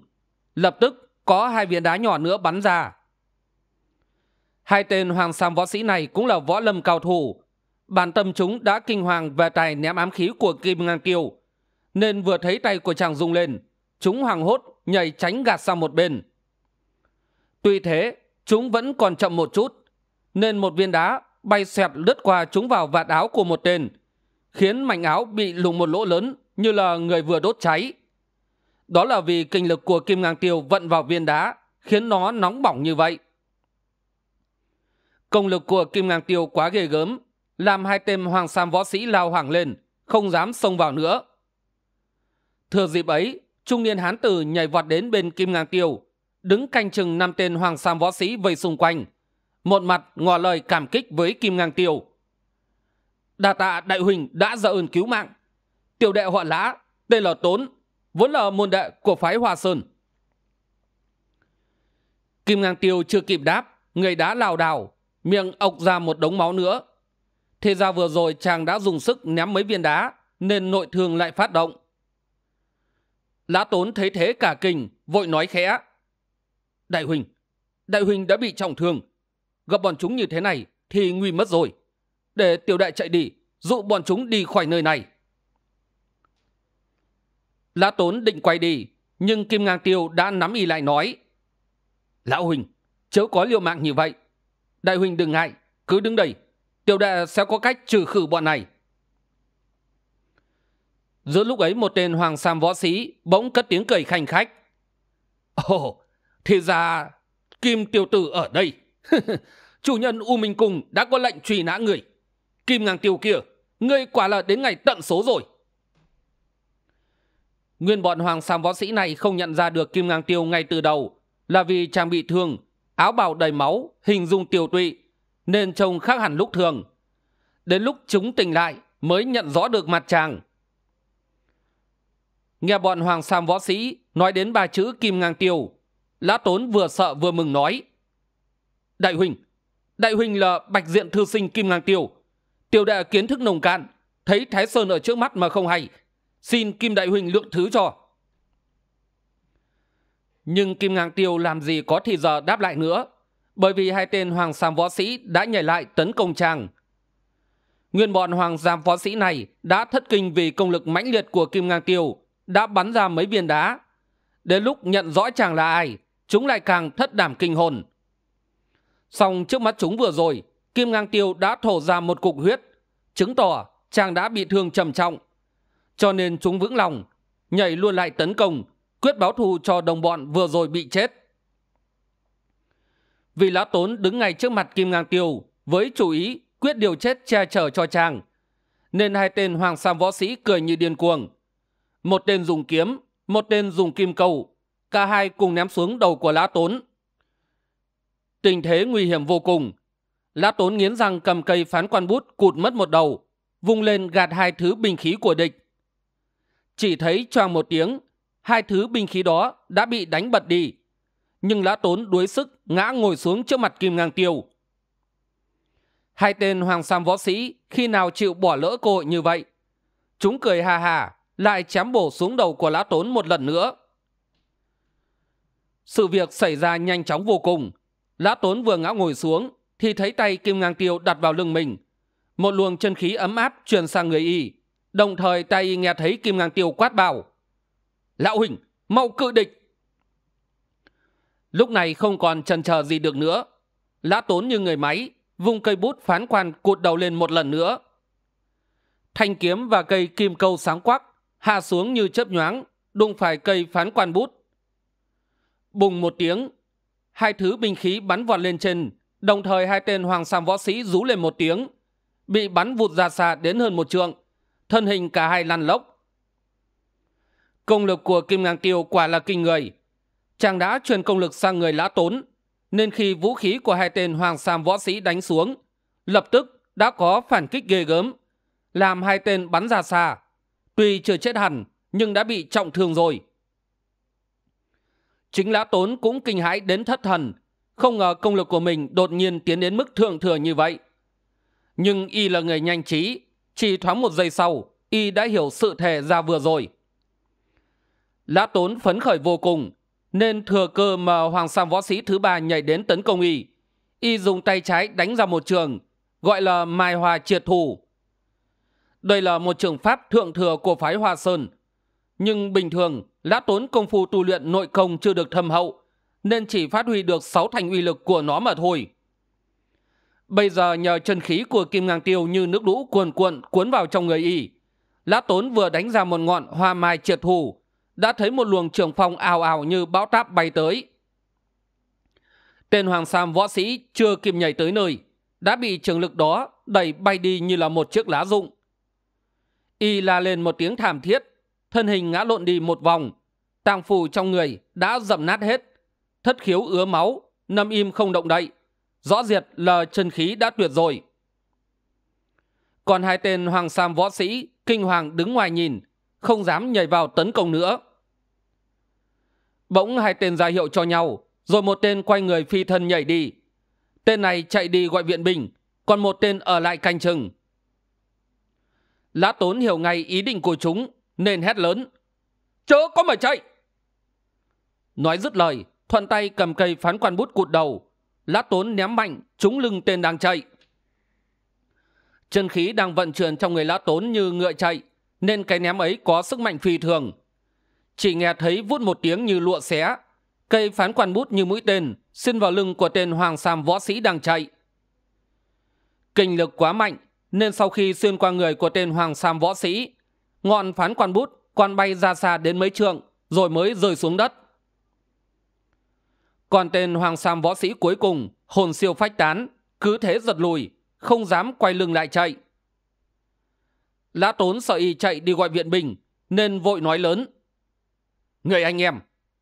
[SPEAKER 1] lập tức có hai viên đá nhỏ nữa bắn ra hai tên hoàng sam võ sĩ này cũng là võ lâm cao thủ bản tâm chúng đã kinh hoàng về tài ném ám khí của kim ngang kiều nên vừa thấy tay của chàng rung lên chúng hoảng hốt nhảy tránh gạt sang một bên tuy thế chúng vẫn còn chậm một chút nên một viên đá bay xoẹt lướt qua chúng vào vạt áo của một tên khiến mảnh áo bị lùng một lỗ lớn như là người vừa đốt cháy đó là vì kinh lực của kim ngang tiêu vận vào viên đá khiến nó nóng bỏng như vậy công lực của kim ngang tiêu quá ghê gớm làm hai tên hoàng sam võ sĩ lao hoàng lên không dám xông vào nữa thừa dịp ấy trung niên hán tử nhảy vọt đến bên kim ngang tiêu đứng canh chừng năm tên hoàng sam võ sĩ vây xung quanh một mặt ngỏ lời cảm kích với kim ngang tiêu đà tạ đại huỳnh đã ra ơn cứu mạng tiểu đệ họ lã tên là tốn vốn là môn đệ của phái hoa sơn kim ngang tiêu chưa kịp đáp người đã lao đảo miệng ộc ra một đống máu nữa thế ra vừa rồi chàng đã dùng sức ném mấy viên đá nên nội thương lại phát động lã tốn thấy thế cả kinh vội nói khẽ đại huỳnh đại huỳnh đã bị trọng thương gặp bọn chúng như thế này thì nguy mất rồi để tiểu đại chạy đi dụ bọn chúng đi khỏi nơi này lã tốn định quay đi nhưng kim ngang tiêu đã nắm y lại nói lão huỳnh chớ có liều mạng như vậy đại huỳnh đừng ngại cứ đứng đây tiểu đệ sẽ có cách trừ khử bọn này giữa lúc ấy một tên hoàng sam võ sĩ bỗng cất tiếng cười khanh khách ồ thì ra kim tiêu tử ở đây chủ nhân u minh cùng đã có lệnh truy nã người kim ngang tiêu kia ngươi quả là đến ngày tận số rồi Nguyên bọn hoàng sam võ sĩ này không nhận ra được Kim Ngang Tiêu ngay từ đầu là vì chàng bị thương, áo bào đầy máu, hình dung tiêu tụy, nên trông khác hẳn lúc thường. Đến lúc chúng tỉnh lại mới nhận rõ được mặt chàng. Nghe bọn hoàng sam võ sĩ nói đến ba chữ Kim Ngang Tiêu, Lã Tốn vừa sợ vừa mừng nói. Đại huynh, đại huynh là bạch diện thư sinh Kim Ngang Tiêu. Tiêu đệ kiến thức nồng cạn, thấy Thái Sơn ở trước mắt mà không hay, xin Kim Đại Huynh lượng thứ cho. Nhưng Kim Ngang Tiêu làm gì có thì giờ đáp lại nữa, bởi vì hai tên Hoàng Sam Võ Sĩ đã nhảy lại tấn công chàng. Nguyên bọn Hoàng Sam Võ Sĩ này đã thất kinh vì công lực mãnh liệt của Kim Ngang Tiêu, đã bắn ra mấy viên đá. Đến lúc nhận rõ chàng là ai, chúng lại càng thất đảm kinh hồn. Song trước mắt chúng vừa rồi, Kim Ngang Tiêu đã thổ ra một cục huyết, chứng tỏ chàng đã bị thương trầm trọng cho nên chúng vững lòng nhảy luôn lại tấn công quyết báo thù cho đồng bọn vừa rồi bị chết vì lá tốn đứng ngay trước mặt kim ngang tiêu với chủ ý quyết điều chết che chở cho chàng nên hai tên hoàng sam võ sĩ cười như điên cuồng một tên dùng kiếm một tên dùng kim cầu cả hai cùng ném xuống đầu của lá tốn tình thế nguy hiểm vô cùng lá tốn nghiến răng cầm cây phán quan bút cụt mất một đầu vung lên gạt hai thứ bình khí của địch chỉ thấy choàng một tiếng, hai thứ binh khí đó đã bị đánh bật đi. Nhưng lã tốn đuối sức ngã ngồi xuống trước mặt Kim Ngang Tiêu. Hai tên Hoàng Sam võ sĩ khi nào chịu bỏ lỡ cơ hội như vậy? Chúng cười hà hà, lại chém bổ xuống đầu của lã tốn một lần nữa. Sự việc xảy ra nhanh chóng vô cùng. Lã tốn vừa ngã ngồi xuống, thì thấy tay Kim Ngang Tiêu đặt vào lưng mình. Một luồng chân khí ấm áp truyền sang người y, đồng thời tay y nghe thấy kim ngang tiêu quát bảo lão huỳnh mau cự địch lúc này không còn chần chờ gì được nữa lã tốn như người máy vung cây bút phán quan cụt đầu lên một lần nữa thanh kiếm và cây kim câu sáng quắc hạ xuống như chớp nhoáng đụng phải cây phán quan bút bùng một tiếng hai thứ binh khí bắn vọt lên trên đồng thời hai tên hoàng sam võ sĩ rú lên một tiếng bị bắn vụt ra xa đến hơn một trượng thân hình cả hai lăn lốc công lực của kim ngang tiêu quả là kinh người chàng đã truyền công lực sang người lã tốn nên khi vũ khí của hai tên hoàng sam võ sĩ đánh xuống lập tức đã có phản kích ghê gớm làm hai tên bắn ra xa tuy chưa chết hẳn nhưng đã bị trọng thương rồi chính lã tốn cũng kinh hãi đến thất thần không ngờ công lực của mình đột nhiên tiến đến mức thượng thừa như vậy nhưng y là người nhanh trí chỉ thoáng một giây sau y đã hiểu sự thể ra vừa rồi lã tốn phấn khởi vô cùng nên thừa cơ mà hoàng sam võ sĩ thứ ba nhảy đến tấn công y y dùng tay trái đánh ra một trường gọi là mai hòa triệt thủ đây là một trường pháp thượng thừa của phái hoa sơn nhưng bình thường lã tốn công phu tu luyện nội công chưa được thâm hậu nên chỉ phát huy được sáu thành uy lực của nó mà thôi Bây giờ nhờ chân khí của Kim Ngang Tiêu như nước lũ cuồn cuộn cuốn vào trong người y. Lã Tốn vừa đánh ra một ngọn hoa mai triệt hù, đã thấy một luồng trường phong ào ào như bão táp bay tới. Tên Hoàng Sam võ sĩ chưa kịp nhảy tới nơi, đã bị trường lực đó đẩy bay đi như là một chiếc lá rụng. Y la lên một tiếng thảm thiết, thân hình ngã lộn đi một vòng, tàng phù trong người đã dầm nát hết, thất khiếu ứa máu, nằm im không động đậy rõ diệt là chân khí đã tuyệt rồi còn hai tên hoàng sam võ sĩ kinh hoàng đứng ngoài nhìn không dám nhảy vào tấn công nữa bỗng hai tên ra hiệu cho nhau rồi một tên quay người phi thân nhảy đi tên này chạy đi gọi viện binh còn một tên ở lại canh chừng lã tốn hiểu ngay ý định của chúng nên hét lớn chớ có mà chạy nói dứt lời thuận tay cầm cây phán quan bút cụt đầu lã tốn ném mạnh trúng lưng tên đang chạy chân khí đang vận chuyển trong người lã tốn như ngựa chạy nên cái ném ấy có sức mạnh phi thường chỉ nghe thấy vút một tiếng như lụa xé cây phán quan bút như mũi tên xin vào lưng của tên hoàng sam võ sĩ đang chạy kinh lực quá mạnh nên sau khi xuyên qua người của tên hoàng sam võ sĩ ngọn phán quan bút còn bay ra xa đến mấy trượng rồi mới rơi xuống đất còn tên hoàng sam võ sĩ cuối cùng hồn siêu phách tán cứ thế giật lùi không dám quay lưng lại chạy lã tốn sợ y chạy đi gọi viện binh nên vội nói lớn người anh em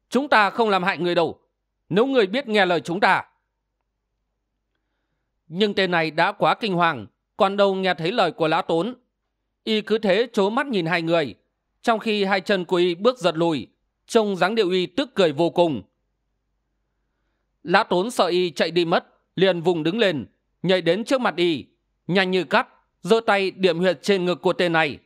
[SPEAKER 1] chúng ta không làm hại người đâu nếu người biết nghe lời chúng ta nhưng tên này đã quá kinh hoàng còn đâu nghe thấy lời của lã tốn y cứ thế trố mắt nhìn hai người trong khi hai chân của y bước giật lùi trông dáng điệu y tức cười vô cùng lã tốn sợ y chạy đi mất liền vùng đứng lên nhảy đến trước mặt y nhanh như cắt giơ tay điểm huyệt trên ngực của tên này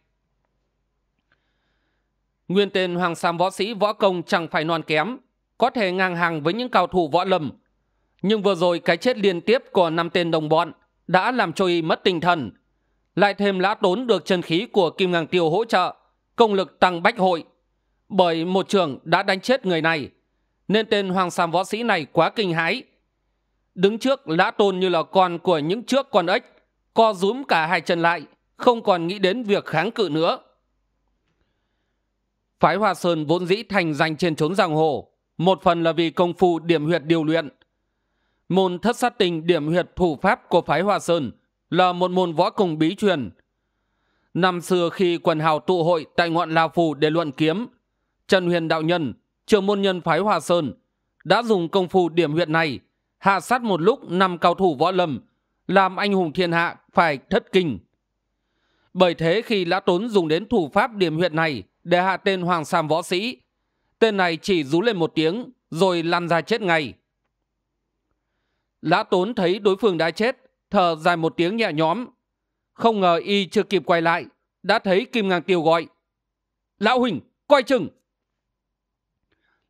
[SPEAKER 1] nguyên tên hoàng sam võ sĩ võ công chẳng phải non kém có thể ngang hàng với những cao thủ võ lâm nhưng vừa rồi cái chết liên tiếp của năm tên đồng bọn đã làm cho y mất tinh thần lại thêm lã tốn được chân khí của kim ngang tiêu hỗ trợ công lực tăng bách hội bởi một trưởng đã đánh chết người này nên tên hoàng sam võ sĩ này quá kinh hãi đứng trước lã tôn như là con của những trước con ếch co rúm cả hai chân lại không còn nghĩ đến việc kháng cự nữa phái hoa sơn vốn dĩ thành danh trên trốn giang hồ một phần là vì công phu điểm huyệt điều luyện môn thất sát tình điểm huyệt thủ pháp của phái hoa sơn là một môn võ cùng bí truyền năm xưa khi quần hào tụ hội tại ngọn lao phù để luận kiếm trần huyền đạo nhân trưởng môn nhân phái hòa sơn đã dùng công phu điểm huyện này hạ sát một lúc năm cao thủ võ lâm làm anh hùng thiên hạ phải thất kinh bởi thế khi lã tốn dùng đến thủ pháp điểm huyện này để hạ tên hoàng sam võ sĩ tên này chỉ rú lên một tiếng rồi lăn ra chết ngay lã tốn thấy đối phương đã chết thở dài một tiếng nhẹ nhõm không ngờ y chưa kịp quay lại đã thấy kim ngang tiêu gọi lão huỳnh coi chừng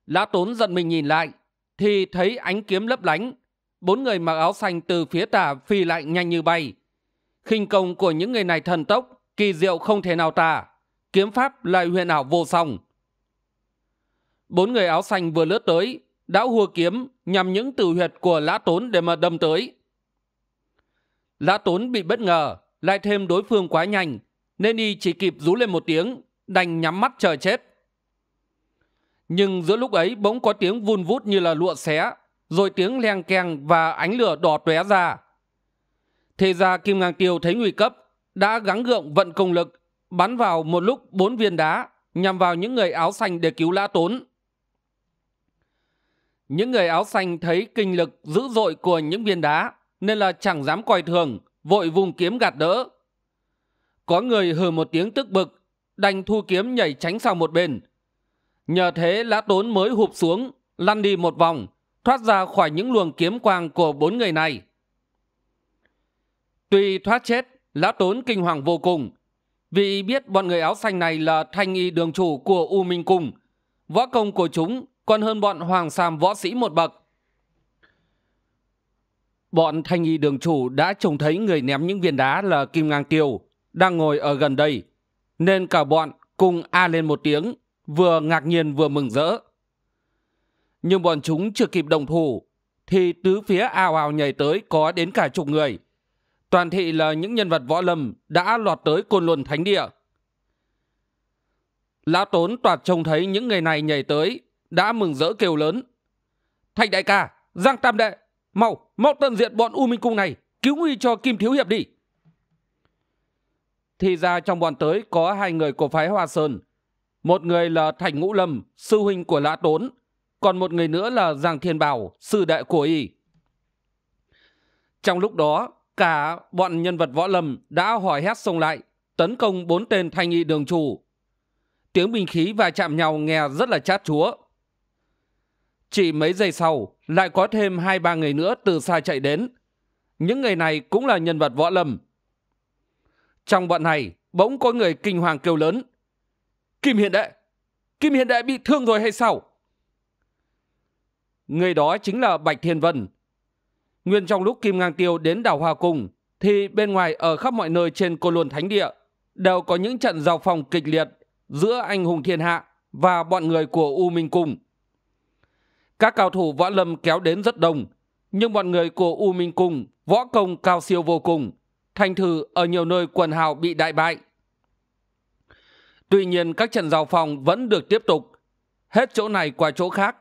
[SPEAKER 1] Lã Tốn giận mình nhìn lại, thì thấy ánh kiếm lấp lánh. Bốn người mặc áo xanh từ phía tả phi lại nhanh như bay. khinh công của những người này thần tốc, kỳ diệu không thể nào tả. Kiếm pháp lại huyền ảo vô song. Bốn người áo xanh vừa lướt tới, đã hùa kiếm nhằm những tử huyệt của Lã Tốn để mà đâm tới. Lã Tốn bị bất ngờ, lại thêm đối phương quá nhanh, nên y chỉ kịp rú lên một tiếng, đành nhắm mắt chờ chết nhưng giữa lúc ấy bỗng có tiếng vun vút như là lụa xé rồi tiếng leng keng và ánh lửa đỏ tóe ra thế ra kim ngang tiêu thấy nguy cấp đã gắng gượng vận công lực bắn vào một lúc bốn viên đá nhằm vào những người áo xanh để cứu lã tốn những người áo xanh thấy kinh lực dữ dội của những viên đá nên là chẳng dám coi thường vội vùng kiếm gạt đỡ có người hừ một tiếng tức bực đành thu kiếm nhảy tránh sang một bên nhờ thế lã tốn mới hụp xuống lăn đi một vòng thoát ra khỏi những luồng kiếm quang của bốn người này tuy thoát chết lã tốn kinh hoàng vô cùng vì biết bọn người áo xanh này là thanh y đường chủ của u minh cung võ công của chúng còn hơn bọn hoàng sam võ sĩ một bậc bọn thanh y đường chủ đã trông thấy người ném những viên đá là kim ngang tiêu đang ngồi ở gần đây nên cả bọn cùng a lên một tiếng vừa ngạc nhiên vừa mừng rỡ nhưng bọn chúng chưa kịp đồng thủ thì tứ phía ào ào nhảy tới có đến cả chục người toàn thị là những nhân vật võ lâm đã lọt tới côn luân thánh địa lão tốn toạt trông thấy những người này nhảy tới đã mừng rỡ kêu lớn thành đại ca giang tam đệ mau mau tận diện bọn u minh cung này cứu nguy cho kim thiếu hiệp đi thì ra trong bọn tới có hai người của phái hoa sơn một người là thành ngũ lâm sư huynh của lã tốn còn một người nữa là giang thiên bảo sư đệ của y trong lúc đó cả bọn nhân vật võ lâm đã hỏi hét xông lại tấn công bốn tên thanh y đường chủ tiếng binh khí va chạm nhau nghe rất là chát chúa chỉ mấy giây sau lại có thêm hai ba người nữa từ xa chạy đến những người này cũng là nhân vật võ lâm trong bọn này bỗng có người kinh hoàng kêu lớn Kim Hiện đại, Kim Hiện đại bị thương rồi hay sao? Người đó chính là Bạch Thiên Vân. Nguyên trong lúc Kim Ngang Tiêu đến đảo Hoa Cung, thì bên ngoài ở khắp mọi nơi trên Côn Luân Thánh Địa đều có những trận giao phòng kịch liệt giữa anh hùng thiên hạ và bọn người của U Minh Cung. Các cao thủ võ lâm kéo đến rất đông, nhưng bọn người của U Minh Cung võ công cao siêu vô cùng, thành thử ở nhiều nơi quần hào bị đại bại tuy nhiên các trận giao phong vẫn được tiếp tục hết chỗ này qua chỗ khác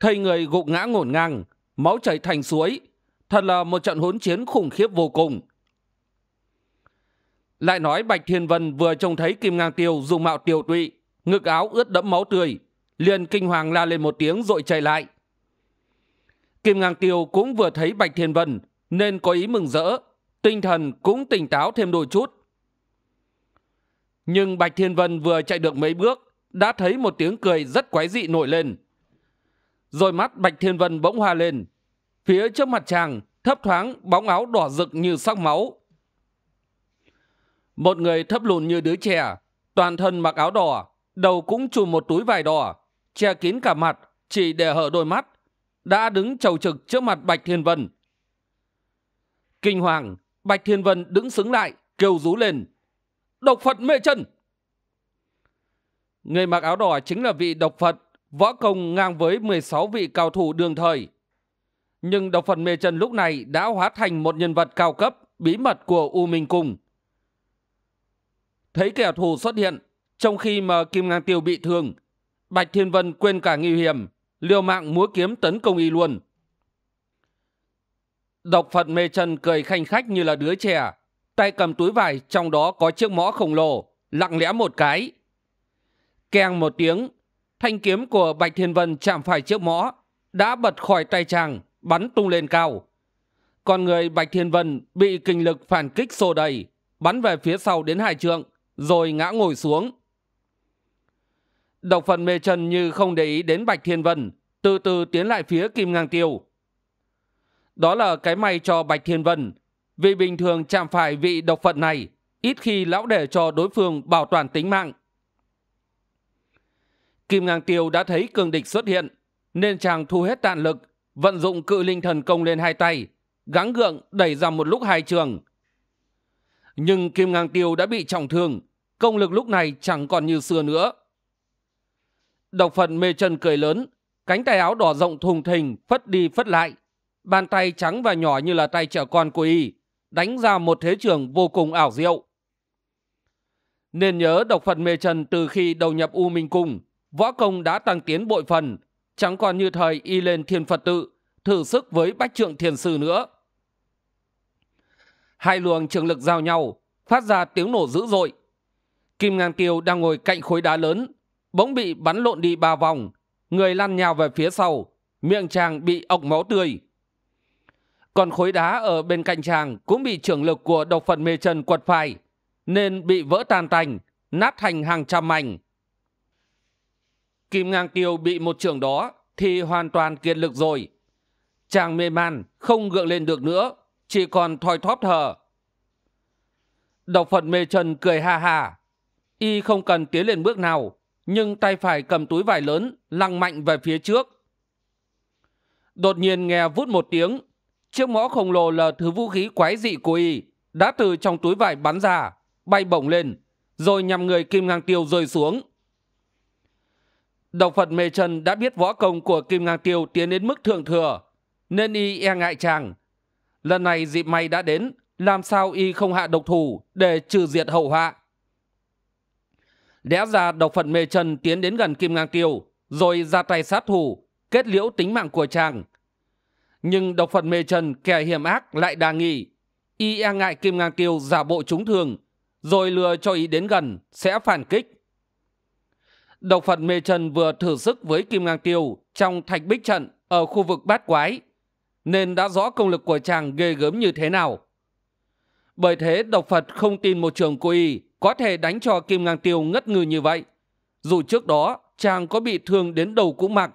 [SPEAKER 1] thầy người gục ngã ngổn ngang máu chảy thành suối thật là một trận hỗn chiến khủng khiếp vô cùng lại nói bạch thiên vân vừa trông thấy kim ngang tiêu dùng mạo tiêu tụy ngực áo ướt đẫm máu tươi liền kinh hoàng la lên một tiếng rồi chạy lại kim ngang tiêu cũng vừa thấy bạch thiên vân nên có ý mừng rỡ tinh thần cũng tỉnh táo thêm đôi chút nhưng bạch thiên vân vừa chạy được mấy bước đã thấy một tiếng cười rất quái dị nổi lên rồi mắt bạch thiên vân bỗng hoa lên phía trước mặt chàng thấp thoáng bóng áo đỏ rực như sắc máu một người thấp lùn như đứa trẻ toàn thân mặc áo đỏ đầu cũng chùm một túi vải đỏ che kín cả mặt chỉ để hở đôi mắt đã đứng chầu trực trước mặt bạch thiên vân kinh hoàng bạch thiên vân đứng xứng lại kêu rú lên độc phật mê chân người mặc áo đỏ chính là vị độc phật võ công ngang với m sáu vị cao thủ đường thời nhưng độc phật mê chân lúc này đã hóa thành một nhân vật cao cấp bí mật của u minh cung thấy kẻ thù xuất hiện trong khi mà kim ngang tiêu bị thương bạch thiên vân quên cả nguy hiểm liều mạng múa kiếm tấn công y luôn độc phật mê chân cười khanh khách như là đứa trẻ tay cầm túi vải trong đó có chiếc mõ khổng lồ lặng lẽ một cái keng một tiếng thanh kiếm của bạch thiên vân chạm phải chiếc mõ đã bật khỏi tay chàng bắn tung lên cao còn người bạch thiên vân bị kinh lực phản kích xô đầy bắn về phía sau đến hai trượng rồi ngã ngồi xuống độc phần mê chân như không để ý đến bạch thiên vân từ từ tiến lại phía kim ngang tiêu đó là cái may cho bạch thiên vân vì bình thường chạm phải vị độc phận này ít khi lão để cho đối phương bảo toàn tính mạng kim ngang tiêu đã thấy cường địch xuất hiện nên chàng thu hết tàn lực vận dụng cự linh thần công lên hai tay gắng gượng đẩy ra một lúc hai trường nhưng kim ngang tiêu đã bị trọng thương công lực lúc này chẳng còn như xưa nữa độc phận mê chân cười lớn cánh tay áo đỏ rộng thùng thình phất đi phất lại bàn tay trắng và nhỏ như là tay trẻ con của y đánh ra một thế trường vô cùng ảo diệu. Nên nhớ độc Phật Mê Trần từ khi đầu nhập U Minh Cung, võ công đã tăng tiến bội phần, chẳng còn như thời y lên thiên Phật tự, thử sức với bách trượng thiền sư nữa. Hai luồng trường lực giao nhau, phát ra tiếng nổ dữ dội. Kim Ngang Kiều đang ngồi cạnh khối đá lớn, bỗng bị bắn lộn đi ba vòng, người lăn nhào về phía sau, miệng chàng bị ọc máu tươi còn khối đá ở bên cạnh chàng cũng bị trưởng lực của độc phần mê trần quật phải nên bị vỡ tan tành nát thành hàng trăm mảnh kim ngang tiêu bị một trưởng đó thì hoàn toàn kiệt lực rồi chàng mê man không gượng lên được nữa chỉ còn thoi thóp thở độc phần mê trần cười ha ha y không cần tiến lên bước nào nhưng tay phải cầm túi vải lớn lăng mạnh về phía trước đột nhiên nghe vút một tiếng Chiếc mõ khổng lồ là thứ vũ khí quái dị của y đã từ trong túi vải bắn ra, bay bổng lên, rồi nhằm người Kim Ngang Tiêu rơi xuống. Độc Phật Mê Trần đã biết võ công của Kim Ngang Tiêu tiến đến mức thượng thừa, nên y e ngại chàng. Lần này dịp may đã đến, làm sao y không hạ độc thủ để trừ diệt hậu họa. Đẽ ra độc Phật Mê Trần tiến đến gần Kim Ngang Tiêu, rồi ra tay sát thủ, kết liễu tính mạng của chàng nhưng độc phật mê trần kẻ hiểm ác lại đa nghi y e ngại kim ngang tiêu giả bộ chúng thường rồi lừa cho ý đến gần sẽ phản kích độc phật mê trần vừa thử sức với kim ngang tiêu trong thạch bích trận ở khu vực bát quái nên đã rõ công lực của chàng ghê gớm như thế nào bởi thế độc phật không tin một trường của y có thể đánh cho kim ngang tiêu ngất ngư như vậy dù trước đó chàng có bị thương đến đầu cũng mặc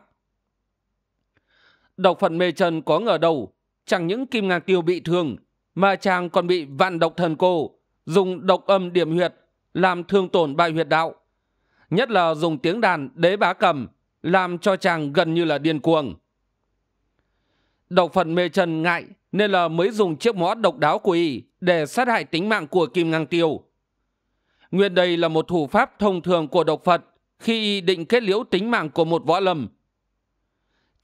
[SPEAKER 1] độc phận mê trần có ngờ đầu chẳng những kim ngạc tiêu bị thương mà chàng còn bị vạn độc thần cô dùng độc âm điểm huyệt làm thương tổn bại huyệt đạo nhất là dùng tiếng đàn đế bá cầm làm cho chàng gần như là điên cuồng độc phận mê trần ngại nên là mới dùng chiếc mõ độc đáo của y để sát hại tính mạng của kim ngang tiêu nguyên đây là một thủ pháp thông thường của độc phật khi y định kết liễu tính mạng của một võ lâm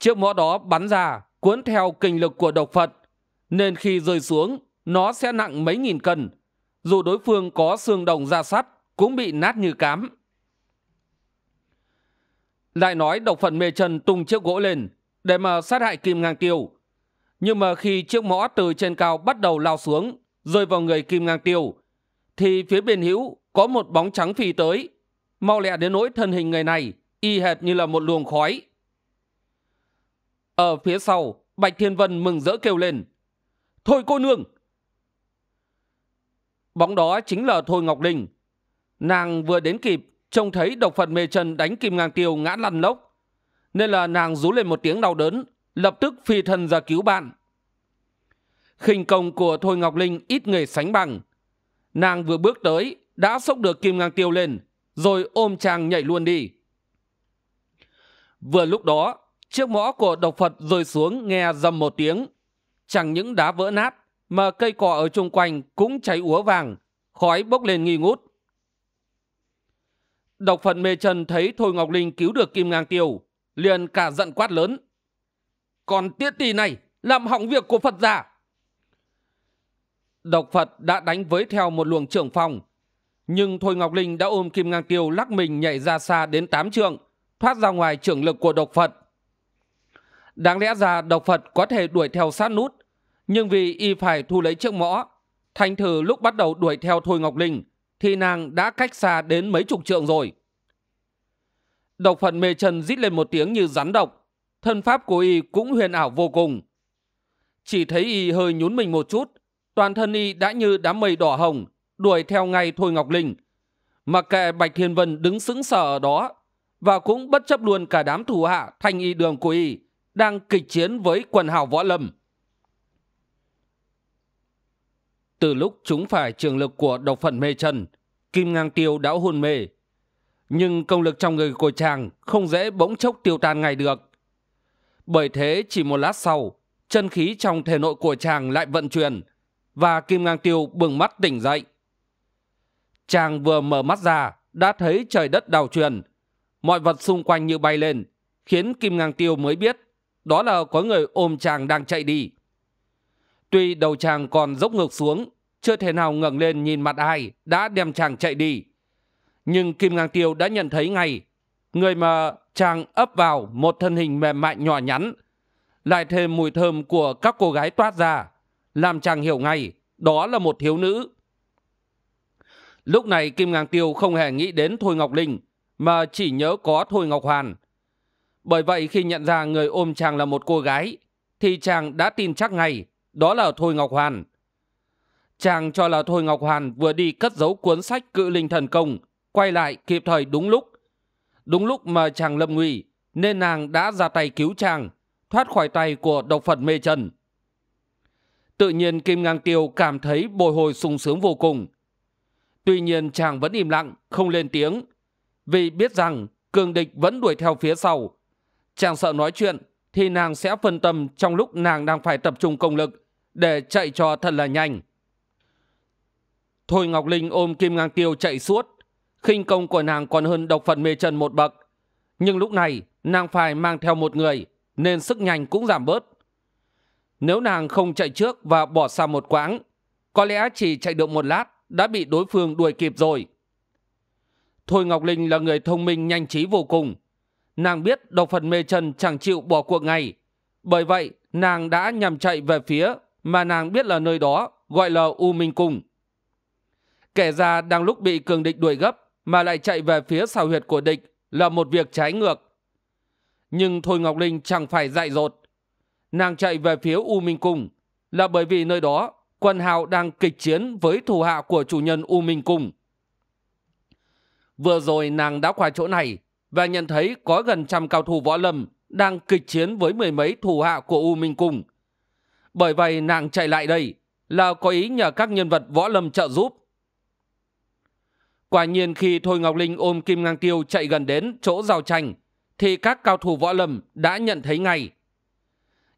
[SPEAKER 1] chiếc mõ đó bắn ra cuốn theo kinh lực của độc phật nên khi rơi xuống nó sẽ nặng mấy nghìn cân dù đối phương có xương đồng ra sắt cũng bị nát như cám lại nói độc phật mê chân tung chiếc gỗ lên để mà sát hại kim ngang tiêu nhưng mà khi chiếc mõ từ trên cao bắt đầu lao xuống rơi vào người kim ngang tiêu thì phía bên hữu có một bóng trắng phi tới mau lẹ đến nỗi thân hình người này y hệt như là một luồng khói ở phía sau bạch thiên vân mừng rỡ kêu lên thôi cô nương bóng đó chính là thôi ngọc linh nàng vừa đến kịp trông thấy độc phật mê trần đánh kim ngang tiêu ngã lăn lốc nên là nàng rú lên một tiếng đau đớn lập tức phi thân ra cứu bạn khinh công của thôi ngọc linh ít người sánh bằng nàng vừa bước tới đã xốc được kim ngang tiêu lên rồi ôm chàng nhảy luôn đi vừa lúc đó chiếc mõ của độc phật rơi xuống nghe dầm một tiếng chẳng những đá vỡ nát mà cây cỏ ở chung quanh cũng cháy úa vàng khói bốc lên nghi ngút độc phật mê trần thấy thôi ngọc linh cứu được kim ngang tiêu liền cả giận quát lớn còn tiết tỳ này làm hỏng việc của phật giả độc phật đã đánh với theo một luồng trưởng phòng nhưng thôi ngọc linh đã ôm kim ngang tiêu lắc mình nhảy ra xa đến tám trường, thoát ra ngoài trưởng lực của độc phật Đáng lẽ ra độc Phật có thể đuổi theo sát nút, nhưng vì y phải thu lấy chiếc mõ, thành thử lúc bắt đầu đuổi theo Thôi Ngọc Linh, thì nàng đã cách xa đến mấy chục trượng rồi. Độc Phật mê chân rít lên một tiếng như rắn độc, thân pháp của y cũng huyền ảo vô cùng. Chỉ thấy y hơi nhún mình một chút, toàn thân y đã như đám mây đỏ hồng, đuổi theo ngay Thôi Ngọc Linh. Mặc kệ Bạch Thiên Vân đứng sững sờ ở đó, và cũng bất chấp luôn cả đám thủ hạ thanh y đường của y đang kịch chiến với quần hào võ lâm từ lúc chúng phải trường lực của độc phần mê trần kim ngang tiêu đã hôn mê nhưng công lực trong người của chàng không dễ bỗng chốc tiêu tan ngay được bởi thế chỉ một lát sau chân khí trong thể nội của chàng lại vận chuyển và kim ngang tiêu bừng mắt tỉnh dậy chàng vừa mở mắt ra đã thấy trời đất đào truyền mọi vật xung quanh như bay lên khiến kim ngang tiêu mới biết đó là có người ôm chàng đang chạy đi tuy đầu chàng còn dốc ngược xuống chưa thể nào ngẩng lên nhìn mặt ai đã đem chàng chạy đi nhưng kim ngang tiêu đã nhận thấy ngay người mà chàng ấp vào một thân hình mềm mại nhỏ nhắn lại thêm mùi thơm của các cô gái toát ra làm chàng hiểu ngay đó là một thiếu nữ lúc này kim ngang tiêu không hề nghĩ đến thôi ngọc linh mà chỉ nhớ có thôi ngọc hoàn bởi vậy khi nhận ra người ôm chàng là một cô gái, thì chàng đã tin chắc ngay đó là Thôi Ngọc Hoàn. Chàng cho là Thôi Ngọc Hoàn vừa đi cất giấu cuốn sách cự linh thần công, quay lại kịp thời đúng lúc. Đúng lúc mà chàng lâm nguy, nên nàng đã ra tay cứu chàng, thoát khỏi tay của độc Phật mê trần. Tự nhiên Kim Ngang Tiêu cảm thấy bồi hồi sung sướng vô cùng. Tuy nhiên chàng vẫn im lặng, không lên tiếng, vì biết rằng cường địch vẫn đuổi theo phía sau, Chàng sợ nói chuyện thì nàng sẽ phân tâm trong lúc nàng đang phải tập trung công lực để chạy cho thật là nhanh. Thôi Ngọc Linh ôm Kim Ngang Tiêu chạy suốt. khinh công của nàng còn hơn độc phần mê trần một bậc. Nhưng lúc này nàng phải mang theo một người nên sức nhanh cũng giảm bớt. Nếu nàng không chạy trước và bỏ xa một quãng có lẽ chỉ chạy được một lát đã bị đối phương đuổi kịp rồi. Thôi Ngọc Linh là người thông minh nhanh trí vô cùng nàng biết độc phần mê trần chẳng chịu bỏ cuộc ngày, bởi vậy nàng đã nhằm chạy về phía mà nàng biết là nơi đó gọi là u minh cung kẻ ra đang lúc bị cường địch đuổi gấp mà lại chạy về phía xào huyệt của địch là một việc trái ngược nhưng thôi ngọc linh chẳng phải dại dột nàng chạy về phía u minh cung là bởi vì nơi đó quân hào đang kịch chiến với thủ hạ của chủ nhân u minh cung vừa rồi nàng đã qua chỗ này và nhận thấy có gần trăm cao thủ võ lâm đang kịch chiến với mười mấy thủ hạ của U Minh Cung. Bởi vậy nàng chạy lại đây là có ý nhờ các nhân vật võ lâm trợ giúp. Quả nhiên khi Thôi Ngọc Linh ôm Kim Ngang Tiêu chạy gần đến chỗ giao tranh thì các cao thủ võ lâm đã nhận thấy ngay.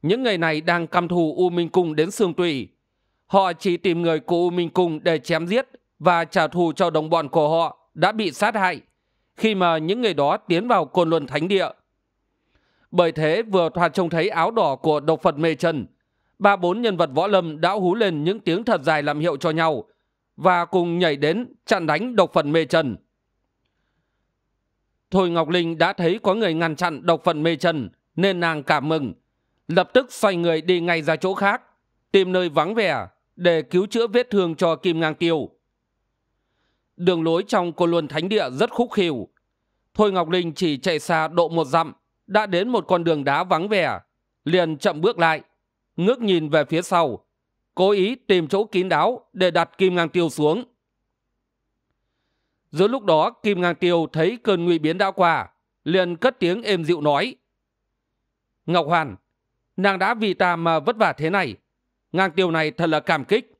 [SPEAKER 1] Những người này đang căm thù U Minh Cung đến xương tủy. Họ chỉ tìm người của U Minh Cung để chém giết và trả thù cho đồng bọn của họ đã bị sát hại khi mà những người đó tiến vào côn luân thánh địa bởi thế vừa thoạt trông thấy áo đỏ của độc phật mê trần ba bốn nhân vật võ lâm đã hú lên những tiếng thật dài làm hiệu cho nhau và cùng nhảy đến chặn đánh độc phật mê trần thôi ngọc linh đã thấy có người ngăn chặn độc phật mê trần nên nàng cảm mừng lập tức xoay người đi ngay ra chỗ khác tìm nơi vắng vẻ để cứu chữa vết thương cho kim ngang tiêu đường lối trong côn luân thánh địa rất khúc khỉu thôi ngọc linh chỉ chạy xa độ một dặm đã đến một con đường đá vắng vẻ liền chậm bước lại ngước nhìn về phía sau cố ý tìm chỗ kín đáo để đặt kim ngang tiêu xuống giữa lúc đó kim ngang tiêu thấy cơn nguy biến đã qua liền cất tiếng êm dịu nói ngọc hoàn nàng đã vì ta mà vất vả thế này ngang tiêu này thật là cảm kích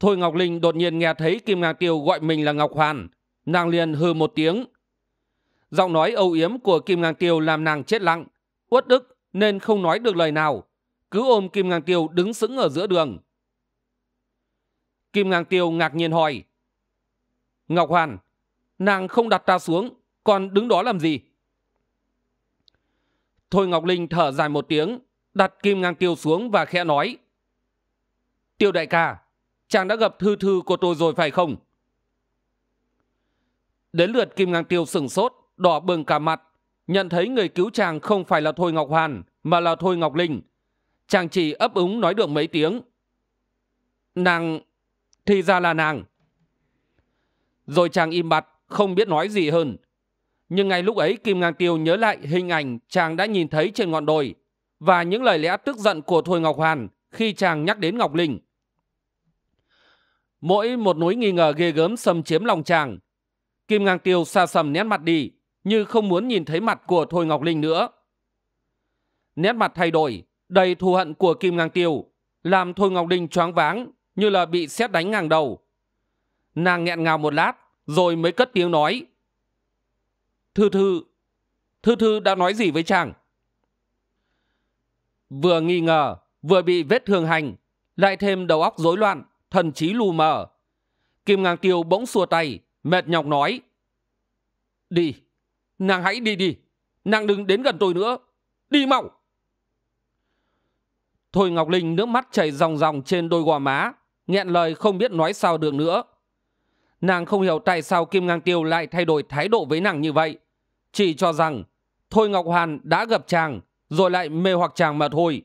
[SPEAKER 1] thôi ngọc linh đột nhiên nghe thấy kim ngang tiêu gọi mình là ngọc hoàn nàng liền hư một tiếng giọng nói âu yếm của kim ngang tiêu làm nàng chết lặng uất ức nên không nói được lời nào cứ ôm kim ngang tiêu đứng sững ở giữa đường kim ngang tiêu ngạc nhiên hỏi ngọc hoàn nàng không đặt ta xuống còn đứng đó làm gì thôi ngọc linh thở dài một tiếng đặt kim ngang tiêu xuống và khẽ nói tiêu đại ca chàng đã gặp thư thư của tôi rồi phải không đến lượt kim ngang tiêu sửng sốt đỏ bừng cả mặt nhận thấy người cứu chàng không phải là thôi ngọc hoàn mà là thôi ngọc linh chàng chỉ ấp úng nói được mấy tiếng nàng thì ra là nàng rồi chàng im bặt không biết nói gì hơn nhưng ngay lúc ấy kim ngang tiêu nhớ lại hình ảnh chàng đã nhìn thấy trên ngọn đồi và những lời lẽ tức giận của thôi ngọc hoàn khi chàng nhắc đến ngọc linh mỗi một núi nghi ngờ ghê gớm xâm chiếm lòng chàng. Kim Ngang Tiêu xa sầm nét mặt đi, như không muốn nhìn thấy mặt của Thôi Ngọc Linh nữa. Nét mặt thay đổi, đầy thù hận của Kim Ngang Tiêu, làm Thôi Ngọc Linh choáng váng như là bị xét đánh ngang đầu. Nàng nghẹn ngào một lát, rồi mới cất tiếng nói. Thư Thư, Thư Thư đã nói gì với chàng? Vừa nghi ngờ, vừa bị vết thương hành, lại thêm đầu óc rối loạn, thần trí lù mờ kim ngang tiêu bỗng xua tay mệt nhọc nói đi nàng hãy đi đi nàng đừng đến gần tôi nữa đi mau thôi ngọc linh nước mắt chảy ròng ròng trên đôi gò má nghẹn lời không biết nói sao được nữa nàng không hiểu tại sao kim ngang tiêu lại thay đổi thái độ với nàng như vậy chỉ cho rằng thôi ngọc hoàn đã gặp chàng rồi lại mê hoặc chàng mà thôi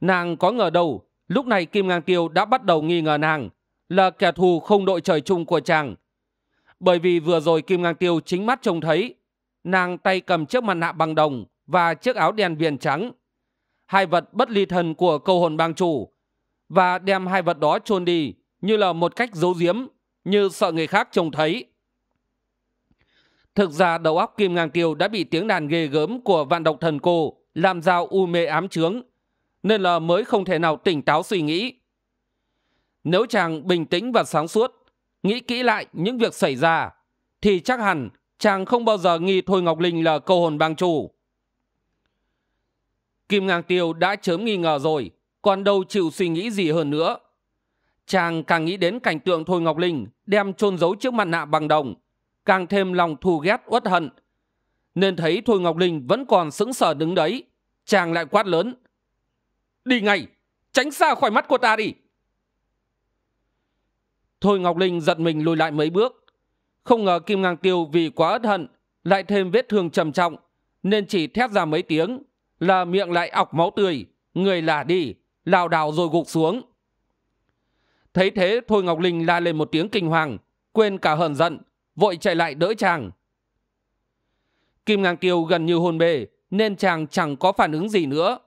[SPEAKER 1] nàng có ngờ đâu lúc này kim ngang tiêu đã bắt đầu nghi ngờ nàng là kẻ thù không đội trời chung của chàng bởi vì vừa rồi kim ngang tiêu chính mắt trông thấy nàng tay cầm chiếc mặt nạ bằng đồng và chiếc áo đen viền trắng hai vật bất ly thân của câu hồn bang chủ và đem hai vật đó chôn đi như là một cách giấu giếm như sợ người khác trông thấy thực ra đầu óc kim ngang tiêu đã bị tiếng đàn ghê gớm của vạn độc thần cô làm dao u mê ám trướng nên là mới không thể nào tỉnh táo suy nghĩ nếu chàng bình tĩnh và sáng suốt nghĩ kỹ lại những việc xảy ra thì chắc hẳn chàng không bao giờ nghi thôi ngọc linh là câu hồn bang chủ kim ngang tiêu đã chớm nghi ngờ rồi còn đâu chịu suy nghĩ gì hơn nữa chàng càng nghĩ đến cảnh tượng thôi ngọc linh đem trôn giấu chiếc mặt nạ bằng đồng càng thêm lòng thù ghét uất hận nên thấy thôi ngọc linh vẫn còn sững sờ đứng đấy chàng lại quát lớn Đi ngay, tránh xa khỏi mắt cô ta đi. Thôi Ngọc Linh giận mình lùi lại mấy bước. Không ngờ Kim Ngang Tiêu vì quá ất hận, lại thêm vết thương trầm trọng, nên chỉ thét ra mấy tiếng, là miệng lại ọc máu tươi, người lả đi, lao đảo rồi gục xuống. Thấy thế Thôi Ngọc Linh la lên một tiếng kinh hoàng, quên cả hờn giận, vội chạy lại đỡ chàng. Kim Ngang Tiêu gần như hôn bề, nên chàng chẳng có phản ứng gì nữa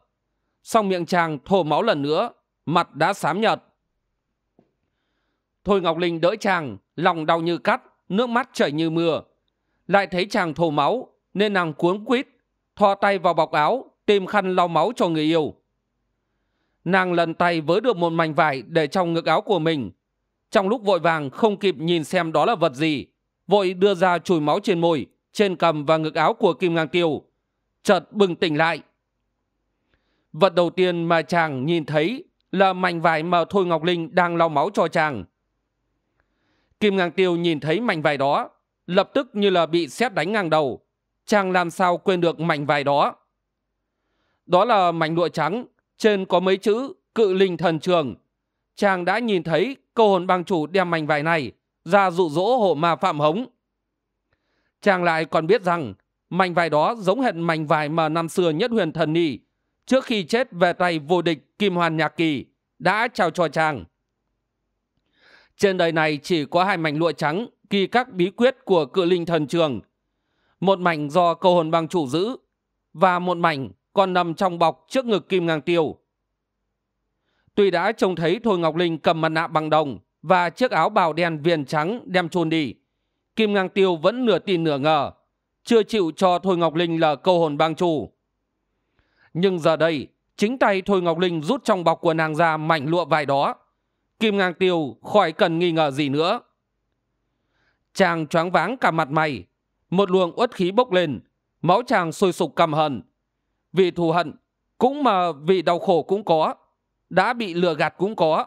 [SPEAKER 1] Xong miệng chàng thổ máu lần nữa, mặt đã xám nhợt. Thôi Ngọc Linh đỡ chàng, lòng đau như cắt, nước mắt chảy như mưa. Lại thấy chàng thổ máu, nên nàng cuốn quít thò tay vào bọc áo, tìm khăn lau máu cho người yêu. Nàng lần tay với được một mảnh vải để trong ngực áo của mình. Trong lúc vội vàng không kịp nhìn xem đó là vật gì, vội đưa ra chùi máu trên môi, trên cầm và ngực áo của Kim Ngang Tiêu. Chợt bừng tỉnh lại, Vật đầu tiên mà chàng nhìn thấy là mảnh vải mà Thôi Ngọc Linh đang lau máu cho chàng. Kim Ngang Tiêu nhìn thấy mảnh vải đó, lập tức như là bị xét đánh ngang đầu. Chàng làm sao quên được mảnh vải đó. Đó là mảnh lụa trắng, trên có mấy chữ cự linh thần trường. Chàng đã nhìn thấy câu hồn bang chủ đem mảnh vải này ra dụ dỗ hộ ma Phạm Hống. Chàng lại còn biết rằng mảnh vải đó giống hệt mảnh vải mà năm xưa nhất huyền thần nì trước khi chết về tay vô địch Kim Hoàn Nhạc Kỳ đã trao cho chàng. Trên đời này chỉ có hai mảnh lụa trắng ghi các bí quyết của cự linh thần trường. Một mảnh do cầu hồn băng chủ giữ và một mảnh còn nằm trong bọc trước ngực Kim Ngang Tiêu. Tuy đã trông thấy Thôi Ngọc Linh cầm mặt nạ bằng đồng và chiếc áo bào đen viền trắng đem chôn đi, Kim Ngang Tiêu vẫn nửa tin nửa ngờ, chưa chịu cho Thôi Ngọc Linh là câu hồn bang chủ nhưng giờ đây chính tay thôi ngọc linh rút trong bọc của nàng ra mảnh lụa vải đó kim ngang tiêu khỏi cần nghi ngờ gì nữa chàng choáng váng cả mặt mày một luồng uất khí bốc lên máu chàng sôi sục căm hận vì thù hận cũng mà vì đau khổ cũng có đã bị lừa gạt cũng có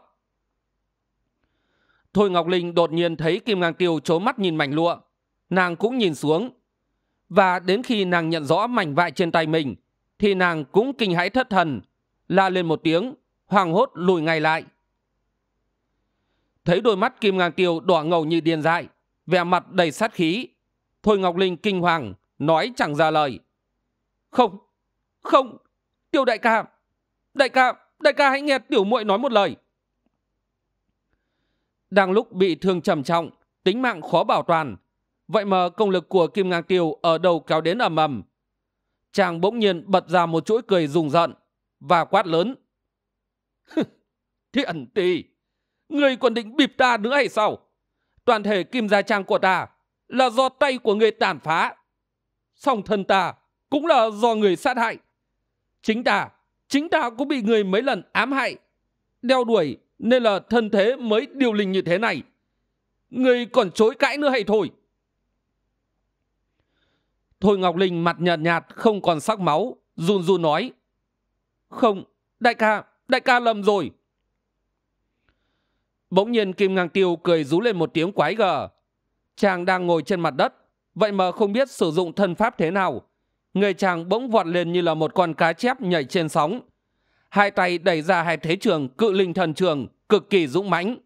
[SPEAKER 1] thôi ngọc linh đột nhiên thấy kim ngang tiêu trố mắt nhìn mảnh lụa nàng cũng nhìn xuống và đến khi nàng nhận rõ mảnh vải trên tay mình thì nàng cũng kinh hãi thất thần la lên một tiếng hoảng hốt lùi ngay lại thấy đôi mắt kim ngang tiêu đỏ ngầu như điên dại vẻ mặt đầy sát khí thôi ngọc linh kinh hoàng nói chẳng ra lời không không tiêu đại ca đại ca đại ca hãy nghe tiểu muội nói một lời đang lúc bị thương trầm trọng tính mạng khó bảo toàn vậy mà công lực của kim ngang tiêu ở đầu kéo đến ầm ầm chàng bỗng nhiên bật ra một chuỗi cười rùng rợn và quát lớn thiện tì người còn định bịp ta nữa hay sao toàn thể kim gia trang của ta là do tay của người tàn phá song thân ta cũng là do người sát hại chính ta chính ta cũng bị người mấy lần ám hại đeo đuổi nên là thân thế mới điều linh như thế này người còn chối cãi nữa hay thôi Thôi Ngọc Linh mặt nhợt nhạt, không còn sắc máu, run run nói. Không, đại ca, đại ca lầm rồi. Bỗng nhiên Kim Ngang Tiêu cười rú lên một tiếng quái gở. Chàng đang ngồi trên mặt đất, vậy mà không biết sử dụng thân pháp thế nào. Người chàng bỗng vọt lên như là một con cá chép nhảy trên sóng. Hai tay đẩy ra hai thế trường cự linh thần trường, cực kỳ dũng mãnh.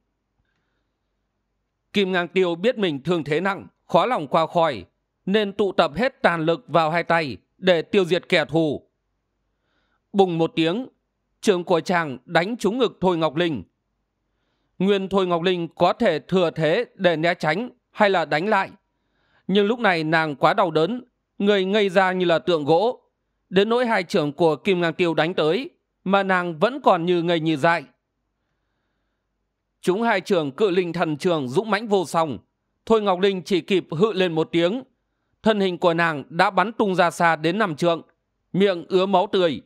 [SPEAKER 1] Kim Ngang Tiêu biết mình thương thế nặng, khó lòng qua khỏi, nên tụ tập hết tàn lực vào hai tay để tiêu diệt kẻ thù bùng một tiếng trường của chàng đánh trúng ngực thôi ngọc linh nguyên thôi ngọc linh có thể thừa thế để né tránh hay là đánh lại nhưng lúc này nàng quá đau đớn người ngây ra như là tượng gỗ đến nỗi hai trưởng của kim ngang tiêu đánh tới mà nàng vẫn còn như ngây như dại chúng hai trưởng cự linh thần trường dũng mãnh vô song thôi ngọc linh chỉ kịp hự lên một tiếng thân hình của nàng đã bắn tung ra xa đến nằm trượng miệng ứa máu tươi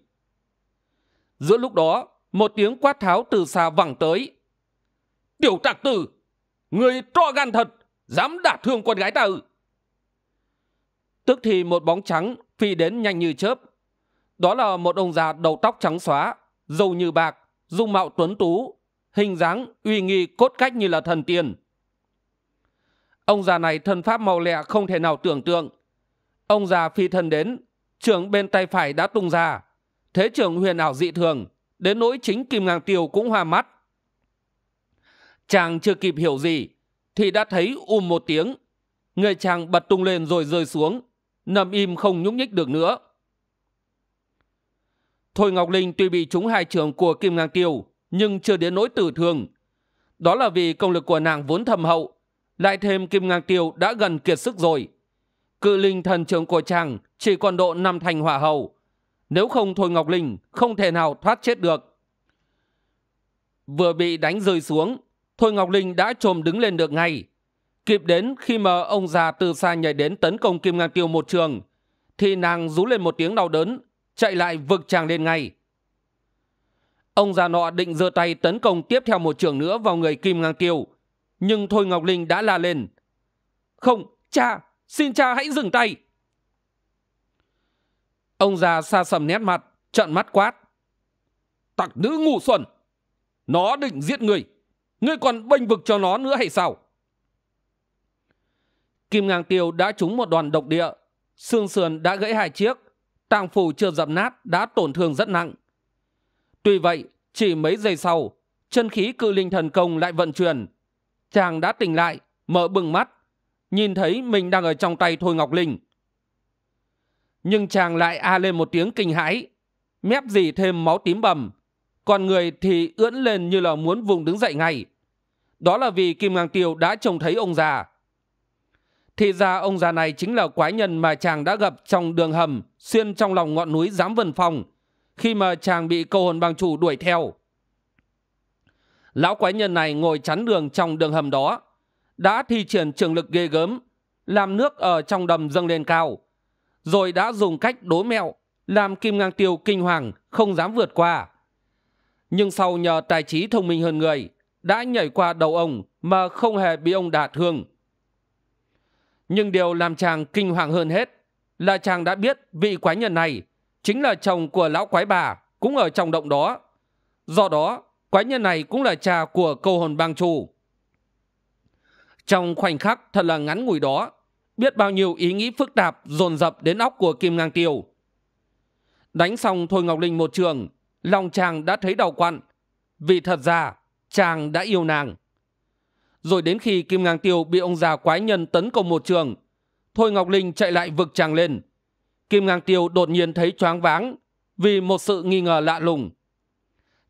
[SPEAKER 1] giữa lúc đó một tiếng quát tháo từ xa vẳng tới tiểu tạc tử người to gan thật dám đả thương con gái ta ư tức thì một bóng trắng phi đến nhanh như chớp đó là một ông già đầu tóc trắng xóa dầu như bạc dung mạo tuấn tú hình dáng uy nghi cốt cách như là thần tiên Ông già này thân pháp màu lẹ không thể nào tưởng tượng. Ông già phi thân đến, trưởng bên tay phải đã tung ra. Thế trưởng huyền ảo dị thường, đến nỗi chính Kim Ngang Tiêu cũng hoa mắt. Chàng chưa kịp hiểu gì, thì đã thấy um một tiếng. Người chàng bật tung lên rồi rơi xuống, nằm im không nhúc nhích được nữa. Thôi Ngọc Linh tuy bị trúng hai trường của Kim Ngang Tiêu, nhưng chưa đến nỗi tử thương. Đó là vì công lực của nàng vốn thầm hậu, lại thêm kim ngang tiêu đã gần kiệt sức rồi cự linh thần trưởng của chàng chỉ còn độ năm thành hỏa hầu nếu không thôi ngọc linh không thể nào thoát chết được vừa bị đánh rơi xuống thôi ngọc linh đã trồm đứng lên được ngay kịp đến khi mà ông già từ xa nhảy đến tấn công kim ngang tiêu một trường thì nàng rú lên một tiếng đau đớn chạy lại vực chàng lên ngay ông già nọ định giơ tay tấn công tiếp theo một trường nữa vào người kim ngang tiêu nhưng thôi ngọc linh đã la lên không cha xin cha hãy dừng tay ông già xa sầm nét mặt trợn mắt quát tặc nữ ngủ xuẩn nó định giết người ngươi còn bênh vực cho nó nữa hay sao kim ngang tiêu đã trúng một đoàn độc địa xương sườn đã gãy hai chiếc tàng phù chưa dập nát đã tổn thương rất nặng tuy vậy chỉ mấy giây sau chân khí cự linh thần công lại vận chuyển chàng đã tỉnh lại mở bừng mắt nhìn thấy mình đang ở trong tay thôi ngọc linh nhưng chàng lại a lên một tiếng kinh hãi mép dì thêm máu tím bầm còn người thì ưỡn lên như là muốn vùng đứng dậy ngay đó là vì kim ngang tiêu đã trông thấy ông già thì ra ông già này chính là quái nhân mà chàng đã gặp trong đường hầm xuyên trong lòng ngọn núi giám vân phòng khi mà chàng bị câu hồn bang chủ đuổi theo lão quái nhân này ngồi chắn đường trong đường hầm đó đã thi triển trường lực ghê gớm làm nước ở trong đầm dâng lên cao rồi đã dùng cách đố mẹo làm kim ngang tiêu kinh hoàng không dám vượt qua nhưng sau nhờ tài trí thông minh hơn người đã nhảy qua đầu ông mà không hề bị ông đả thương nhưng điều làm chàng kinh hoàng hơn hết là chàng đã biết vị quái nhân này chính là chồng của lão quái bà cũng ở trong động đó do đó quái nhân này cũng là cha của câu hồn bang chủ trong khoảnh khắc thật là ngắn ngủi đó biết bao nhiêu ý nghĩ phức tạp dồn dập đến óc của kim ngang tiêu đánh xong thôi ngọc linh một trường lòng chàng đã thấy đau quặn vì thật ra chàng đã yêu nàng rồi đến khi kim ngang tiêu bị ông già quái nhân tấn công một trường thôi ngọc linh chạy lại vực chàng lên kim ngang tiêu đột nhiên thấy choáng váng vì một sự nghi ngờ lạ lùng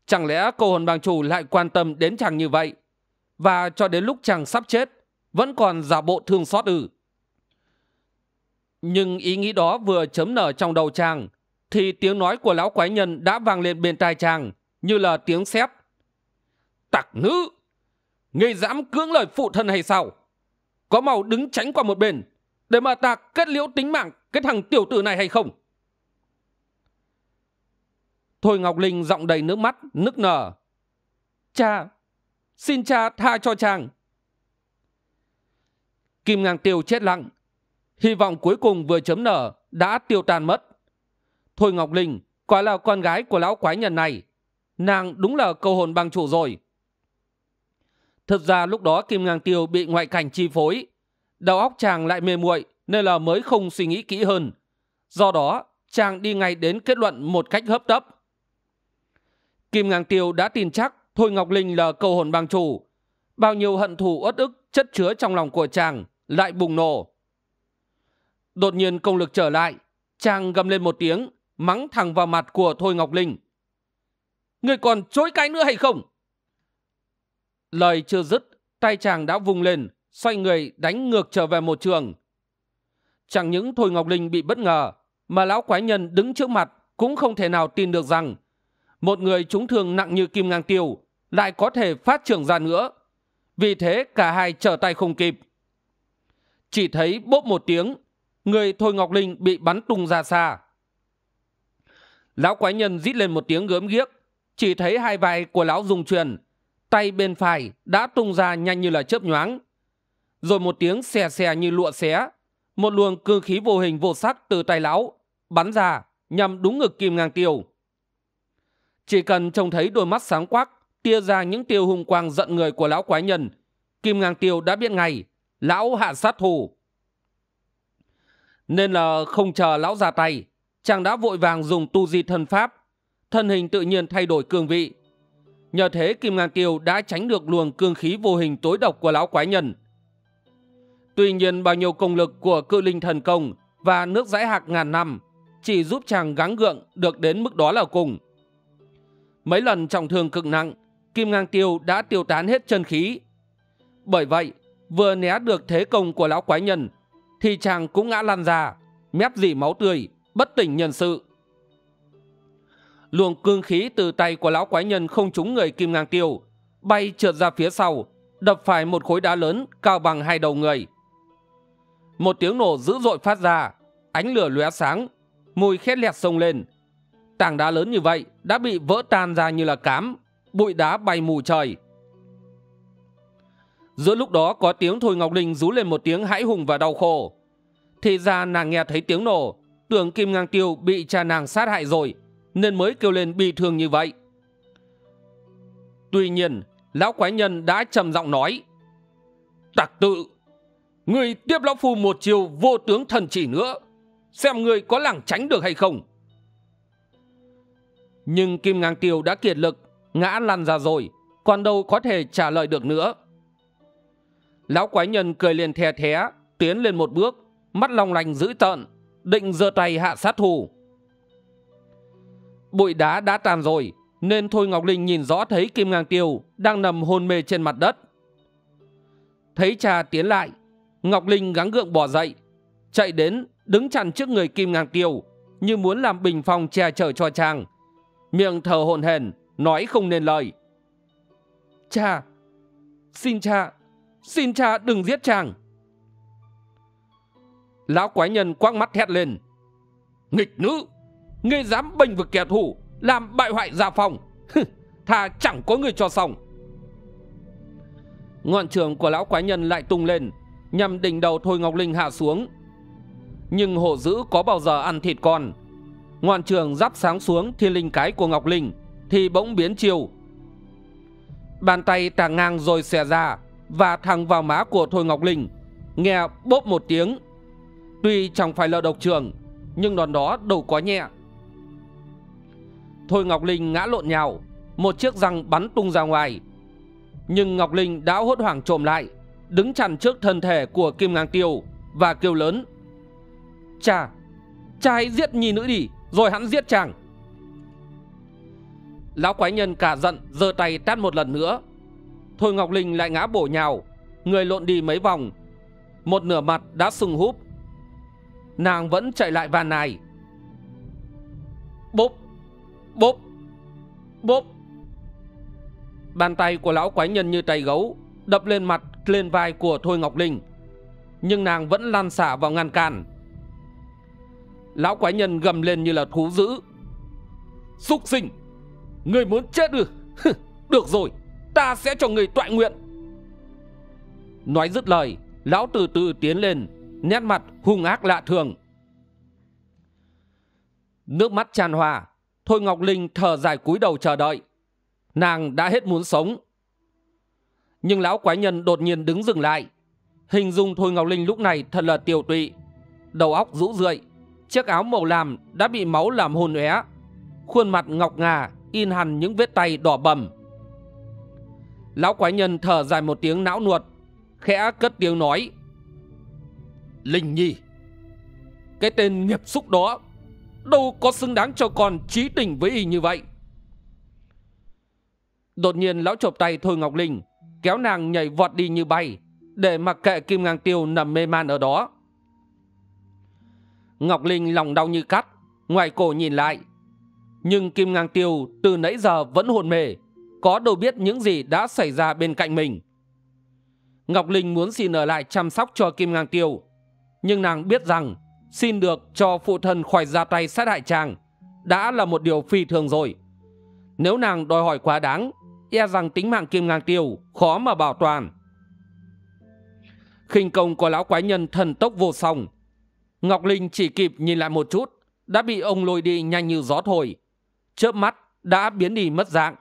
[SPEAKER 1] Chẳng lẽ cô hồn bàng chủ lại quan tâm đến chàng như vậy Và cho đến lúc chàng sắp chết Vẫn còn giả bộ thương xót ư Nhưng ý nghĩ đó vừa chấm nở trong đầu chàng Thì tiếng nói của lão quái nhân đã vang lên bên tai chàng Như là tiếng sét Tặc nữ Ngươi dám cưỡng lời phụ thân hay sao Có màu đứng tránh qua một bên Để mà ta kết liễu tính mạng Cái thằng tiểu tử này hay không Thôi Ngọc Linh giọng đầy nước mắt, nức nở. Cha, xin cha tha cho chàng. Kim Ngang Tiêu chết lặng. Hy vọng cuối cùng vừa chấm nở đã tiêu tan mất. Thôi Ngọc Linh quả là con gái của lão quái nhân này. Nàng đúng là cầu hồn bằng chủ rồi. Thật ra lúc đó Kim Ngang Tiêu bị ngoại cảnh chi phối. Đầu óc chàng lại mê muội nên là mới không suy nghĩ kỹ hơn. Do đó, chàng đi ngay đến kết luận một cách hấp tấp kim ngang tiêu đã tin chắc thôi ngọc linh là cầu hồn bang chủ bao nhiêu hận thù uất ức chất chứa trong lòng của chàng lại bùng nổ đột nhiên công lực trở lại chàng gầm lên một tiếng mắng thẳng vào mặt của thôi ngọc linh người còn chối cái nữa hay không lời chưa dứt tay chàng đã vung lên xoay người đánh ngược trở về một trường chẳng những thôi ngọc linh bị bất ngờ mà lão quái nhân đứng trước mặt cũng không thể nào tin được rằng một người trúng thương nặng như kim ngang tiêu lại có thể phát trưởng ra nữa vì thế cả hai trở tay không kịp chỉ thấy bốp một tiếng người thôi ngọc linh bị bắn tung ra xa lão quái nhân rít lên một tiếng gớm ghiếc chỉ thấy hai vai của lão dùng truyền tay bên phải đã tung ra nhanh như là chớp nhoáng rồi một tiếng xè xè như lụa xé một luồng cương khí vô hình vô sắc từ tay lão bắn ra nhằm đúng ngực kim ngang tiêu chỉ cần trông thấy đôi mắt sáng quắc, tia ra những tiêu hùng quang giận người của lão quái nhân, Kim Ngang Tiêu đã biết ngay, lão hạ sát thủ. Nên là không chờ lão ra tay, chàng đã vội vàng dùng tu di thân pháp, thân hình tự nhiên thay đổi cương vị. Nhờ thế Kim Ngang Tiêu đã tránh được luồng cương khí vô hình tối độc của lão quái nhân. Tuy nhiên bao nhiêu công lực của cự linh thần công và nước dãi hạc ngàn năm chỉ giúp chàng gắng gượng được đến mức đó là cùng. Mấy lần trọng thương cực nặng, Kim Ngang Tiêu đã tiêu tán hết chân khí. Bởi vậy, vừa né được thế công của lão quái nhân, thì chàng cũng ngã lăn ra, mép dỉ máu tươi, bất tỉnh nhân sự. Luồng cương khí từ tay của lão quái nhân không trúng người Kim Ngang Tiêu, bay trượt ra phía sau, đập phải một khối đá lớn cao bằng hai đầu người. Một tiếng nổ dữ dội phát ra, ánh lửa lóe sáng, mùi khét lẹt sông lên, tảng đá lớn như vậy đã bị vỡ tan ra như là cám bụi đá bay mù trời giữa lúc đó có tiếng thôi ngọc linh rú lên một tiếng hãi hùng và đau khổ thì ra nàng nghe thấy tiếng nổ tưởng kim ngang tiêu bị cha nàng sát hại rồi nên mới kêu lên bi thương như vậy tuy nhiên lão quái nhân đã trầm giọng nói tặc tự người tiếp lão phu một chiều vô tướng thần chỉ nữa xem người có lảng tránh được hay không nhưng kim ngang tiêu đã kiệt lực ngã lăn ra rồi còn đâu có thể trả lời được nữa lão quái nhân cười liền thè thé tiến lên một bước mắt long lành dữ tợn định giơ tay hạ sát thủ bụi đá đã tàn rồi nên thôi ngọc linh nhìn rõ thấy kim ngang tiêu đang nằm hôn mê trên mặt đất thấy cha tiến lại ngọc linh gắng gượng bỏ dậy chạy đến đứng chặn trước người kim ngang tiêu như muốn làm bình phong che chở cho chàng miệng thở hồn hển nói không nên lời cha xin cha xin cha đừng giết chàng lão quái nhân quăng mắt hét lên nghịch nữ ngươi dám bênh vực kẻ thù làm bại hoại gia phong thà chẳng có người cho xong ngọn trường của lão quái nhân lại tung lên nhằm đỉnh đầu thôi ngọc linh hạ xuống nhưng hổ dữ có bao giờ ăn thịt con Ngọn trường giáp sáng xuống thiên linh cái của Ngọc Linh Thì bỗng biến chiều Bàn tay tàng ngang rồi xẻ ra Và thẳng vào má của Thôi Ngọc Linh Nghe bốp một tiếng Tuy chẳng phải là độc trường Nhưng đòn đó đủ quá nhẹ Thôi Ngọc Linh ngã lộn nhào Một chiếc răng bắn tung ra ngoài Nhưng Ngọc Linh đã hốt hoảng trồm lại Đứng chằn trước thân thể của Kim Ngang Tiêu Và kêu lớn Cha Cha hãy giết nhi nữ đi rồi hắn giết chàng Lão quái nhân cả giận giơ tay tát một lần nữa Thôi Ngọc Linh lại ngã bổ nhào Người lộn đi mấy vòng Một nửa mặt đã sưng húp Nàng vẫn chạy lại van này Bốp Bốp Bốp Bàn tay của lão quái nhân như tay gấu Đập lên mặt lên vai của Thôi Ngọc Linh Nhưng nàng vẫn lan xả vào ngăn cản Lão quái nhân gầm lên như là thú dữ Xúc sinh Người muốn chết ư được. được rồi Ta sẽ cho người tọa nguyện Nói dứt lời Lão từ từ tiến lên Nét mặt hung ác lạ thường Nước mắt tràn hòa Thôi Ngọc Linh thở dài cúi đầu chờ đợi Nàng đã hết muốn sống Nhưng lão quái nhân đột nhiên đứng dừng lại Hình dung Thôi Ngọc Linh lúc này thật là tiều tụy Đầu óc rũ rượi Chiếc áo màu lam đã bị máu làm hồn é Khuôn mặt ngọc ngà in hẳn những vết tay đỏ bầm Lão quái nhân thở dài một tiếng não nuột Khẽ cất tiếng nói Linh Nhi Cái tên nghiệp xúc đó Đâu có xứng đáng cho con trí tình với y như vậy Đột nhiên lão chộp tay Thôi Ngọc Linh Kéo nàng nhảy vọt đi như bay Để mặc kệ Kim Ngang Tiêu nằm mê man ở đó ngọc linh lòng đau như cắt ngoài cổ nhìn lại nhưng kim ngang tiêu từ nãy giờ vẫn hồn mề có đâu biết những gì đã xảy ra bên cạnh mình ngọc linh muốn xin ở lại chăm sóc cho kim ngang tiêu nhưng nàng biết rằng xin được cho phụ thân khỏi ra tay sát hại chàng đã là một điều phi thường rồi nếu nàng đòi hỏi quá đáng e rằng tính mạng kim ngang tiêu khó mà bảo toàn khinh công của lão quái nhân thần tốc vô song Ngọc Linh chỉ kịp nhìn lại một chút đã bị ông lôi đi nhanh như gió thổi chớp mắt đã biến đi mất dạng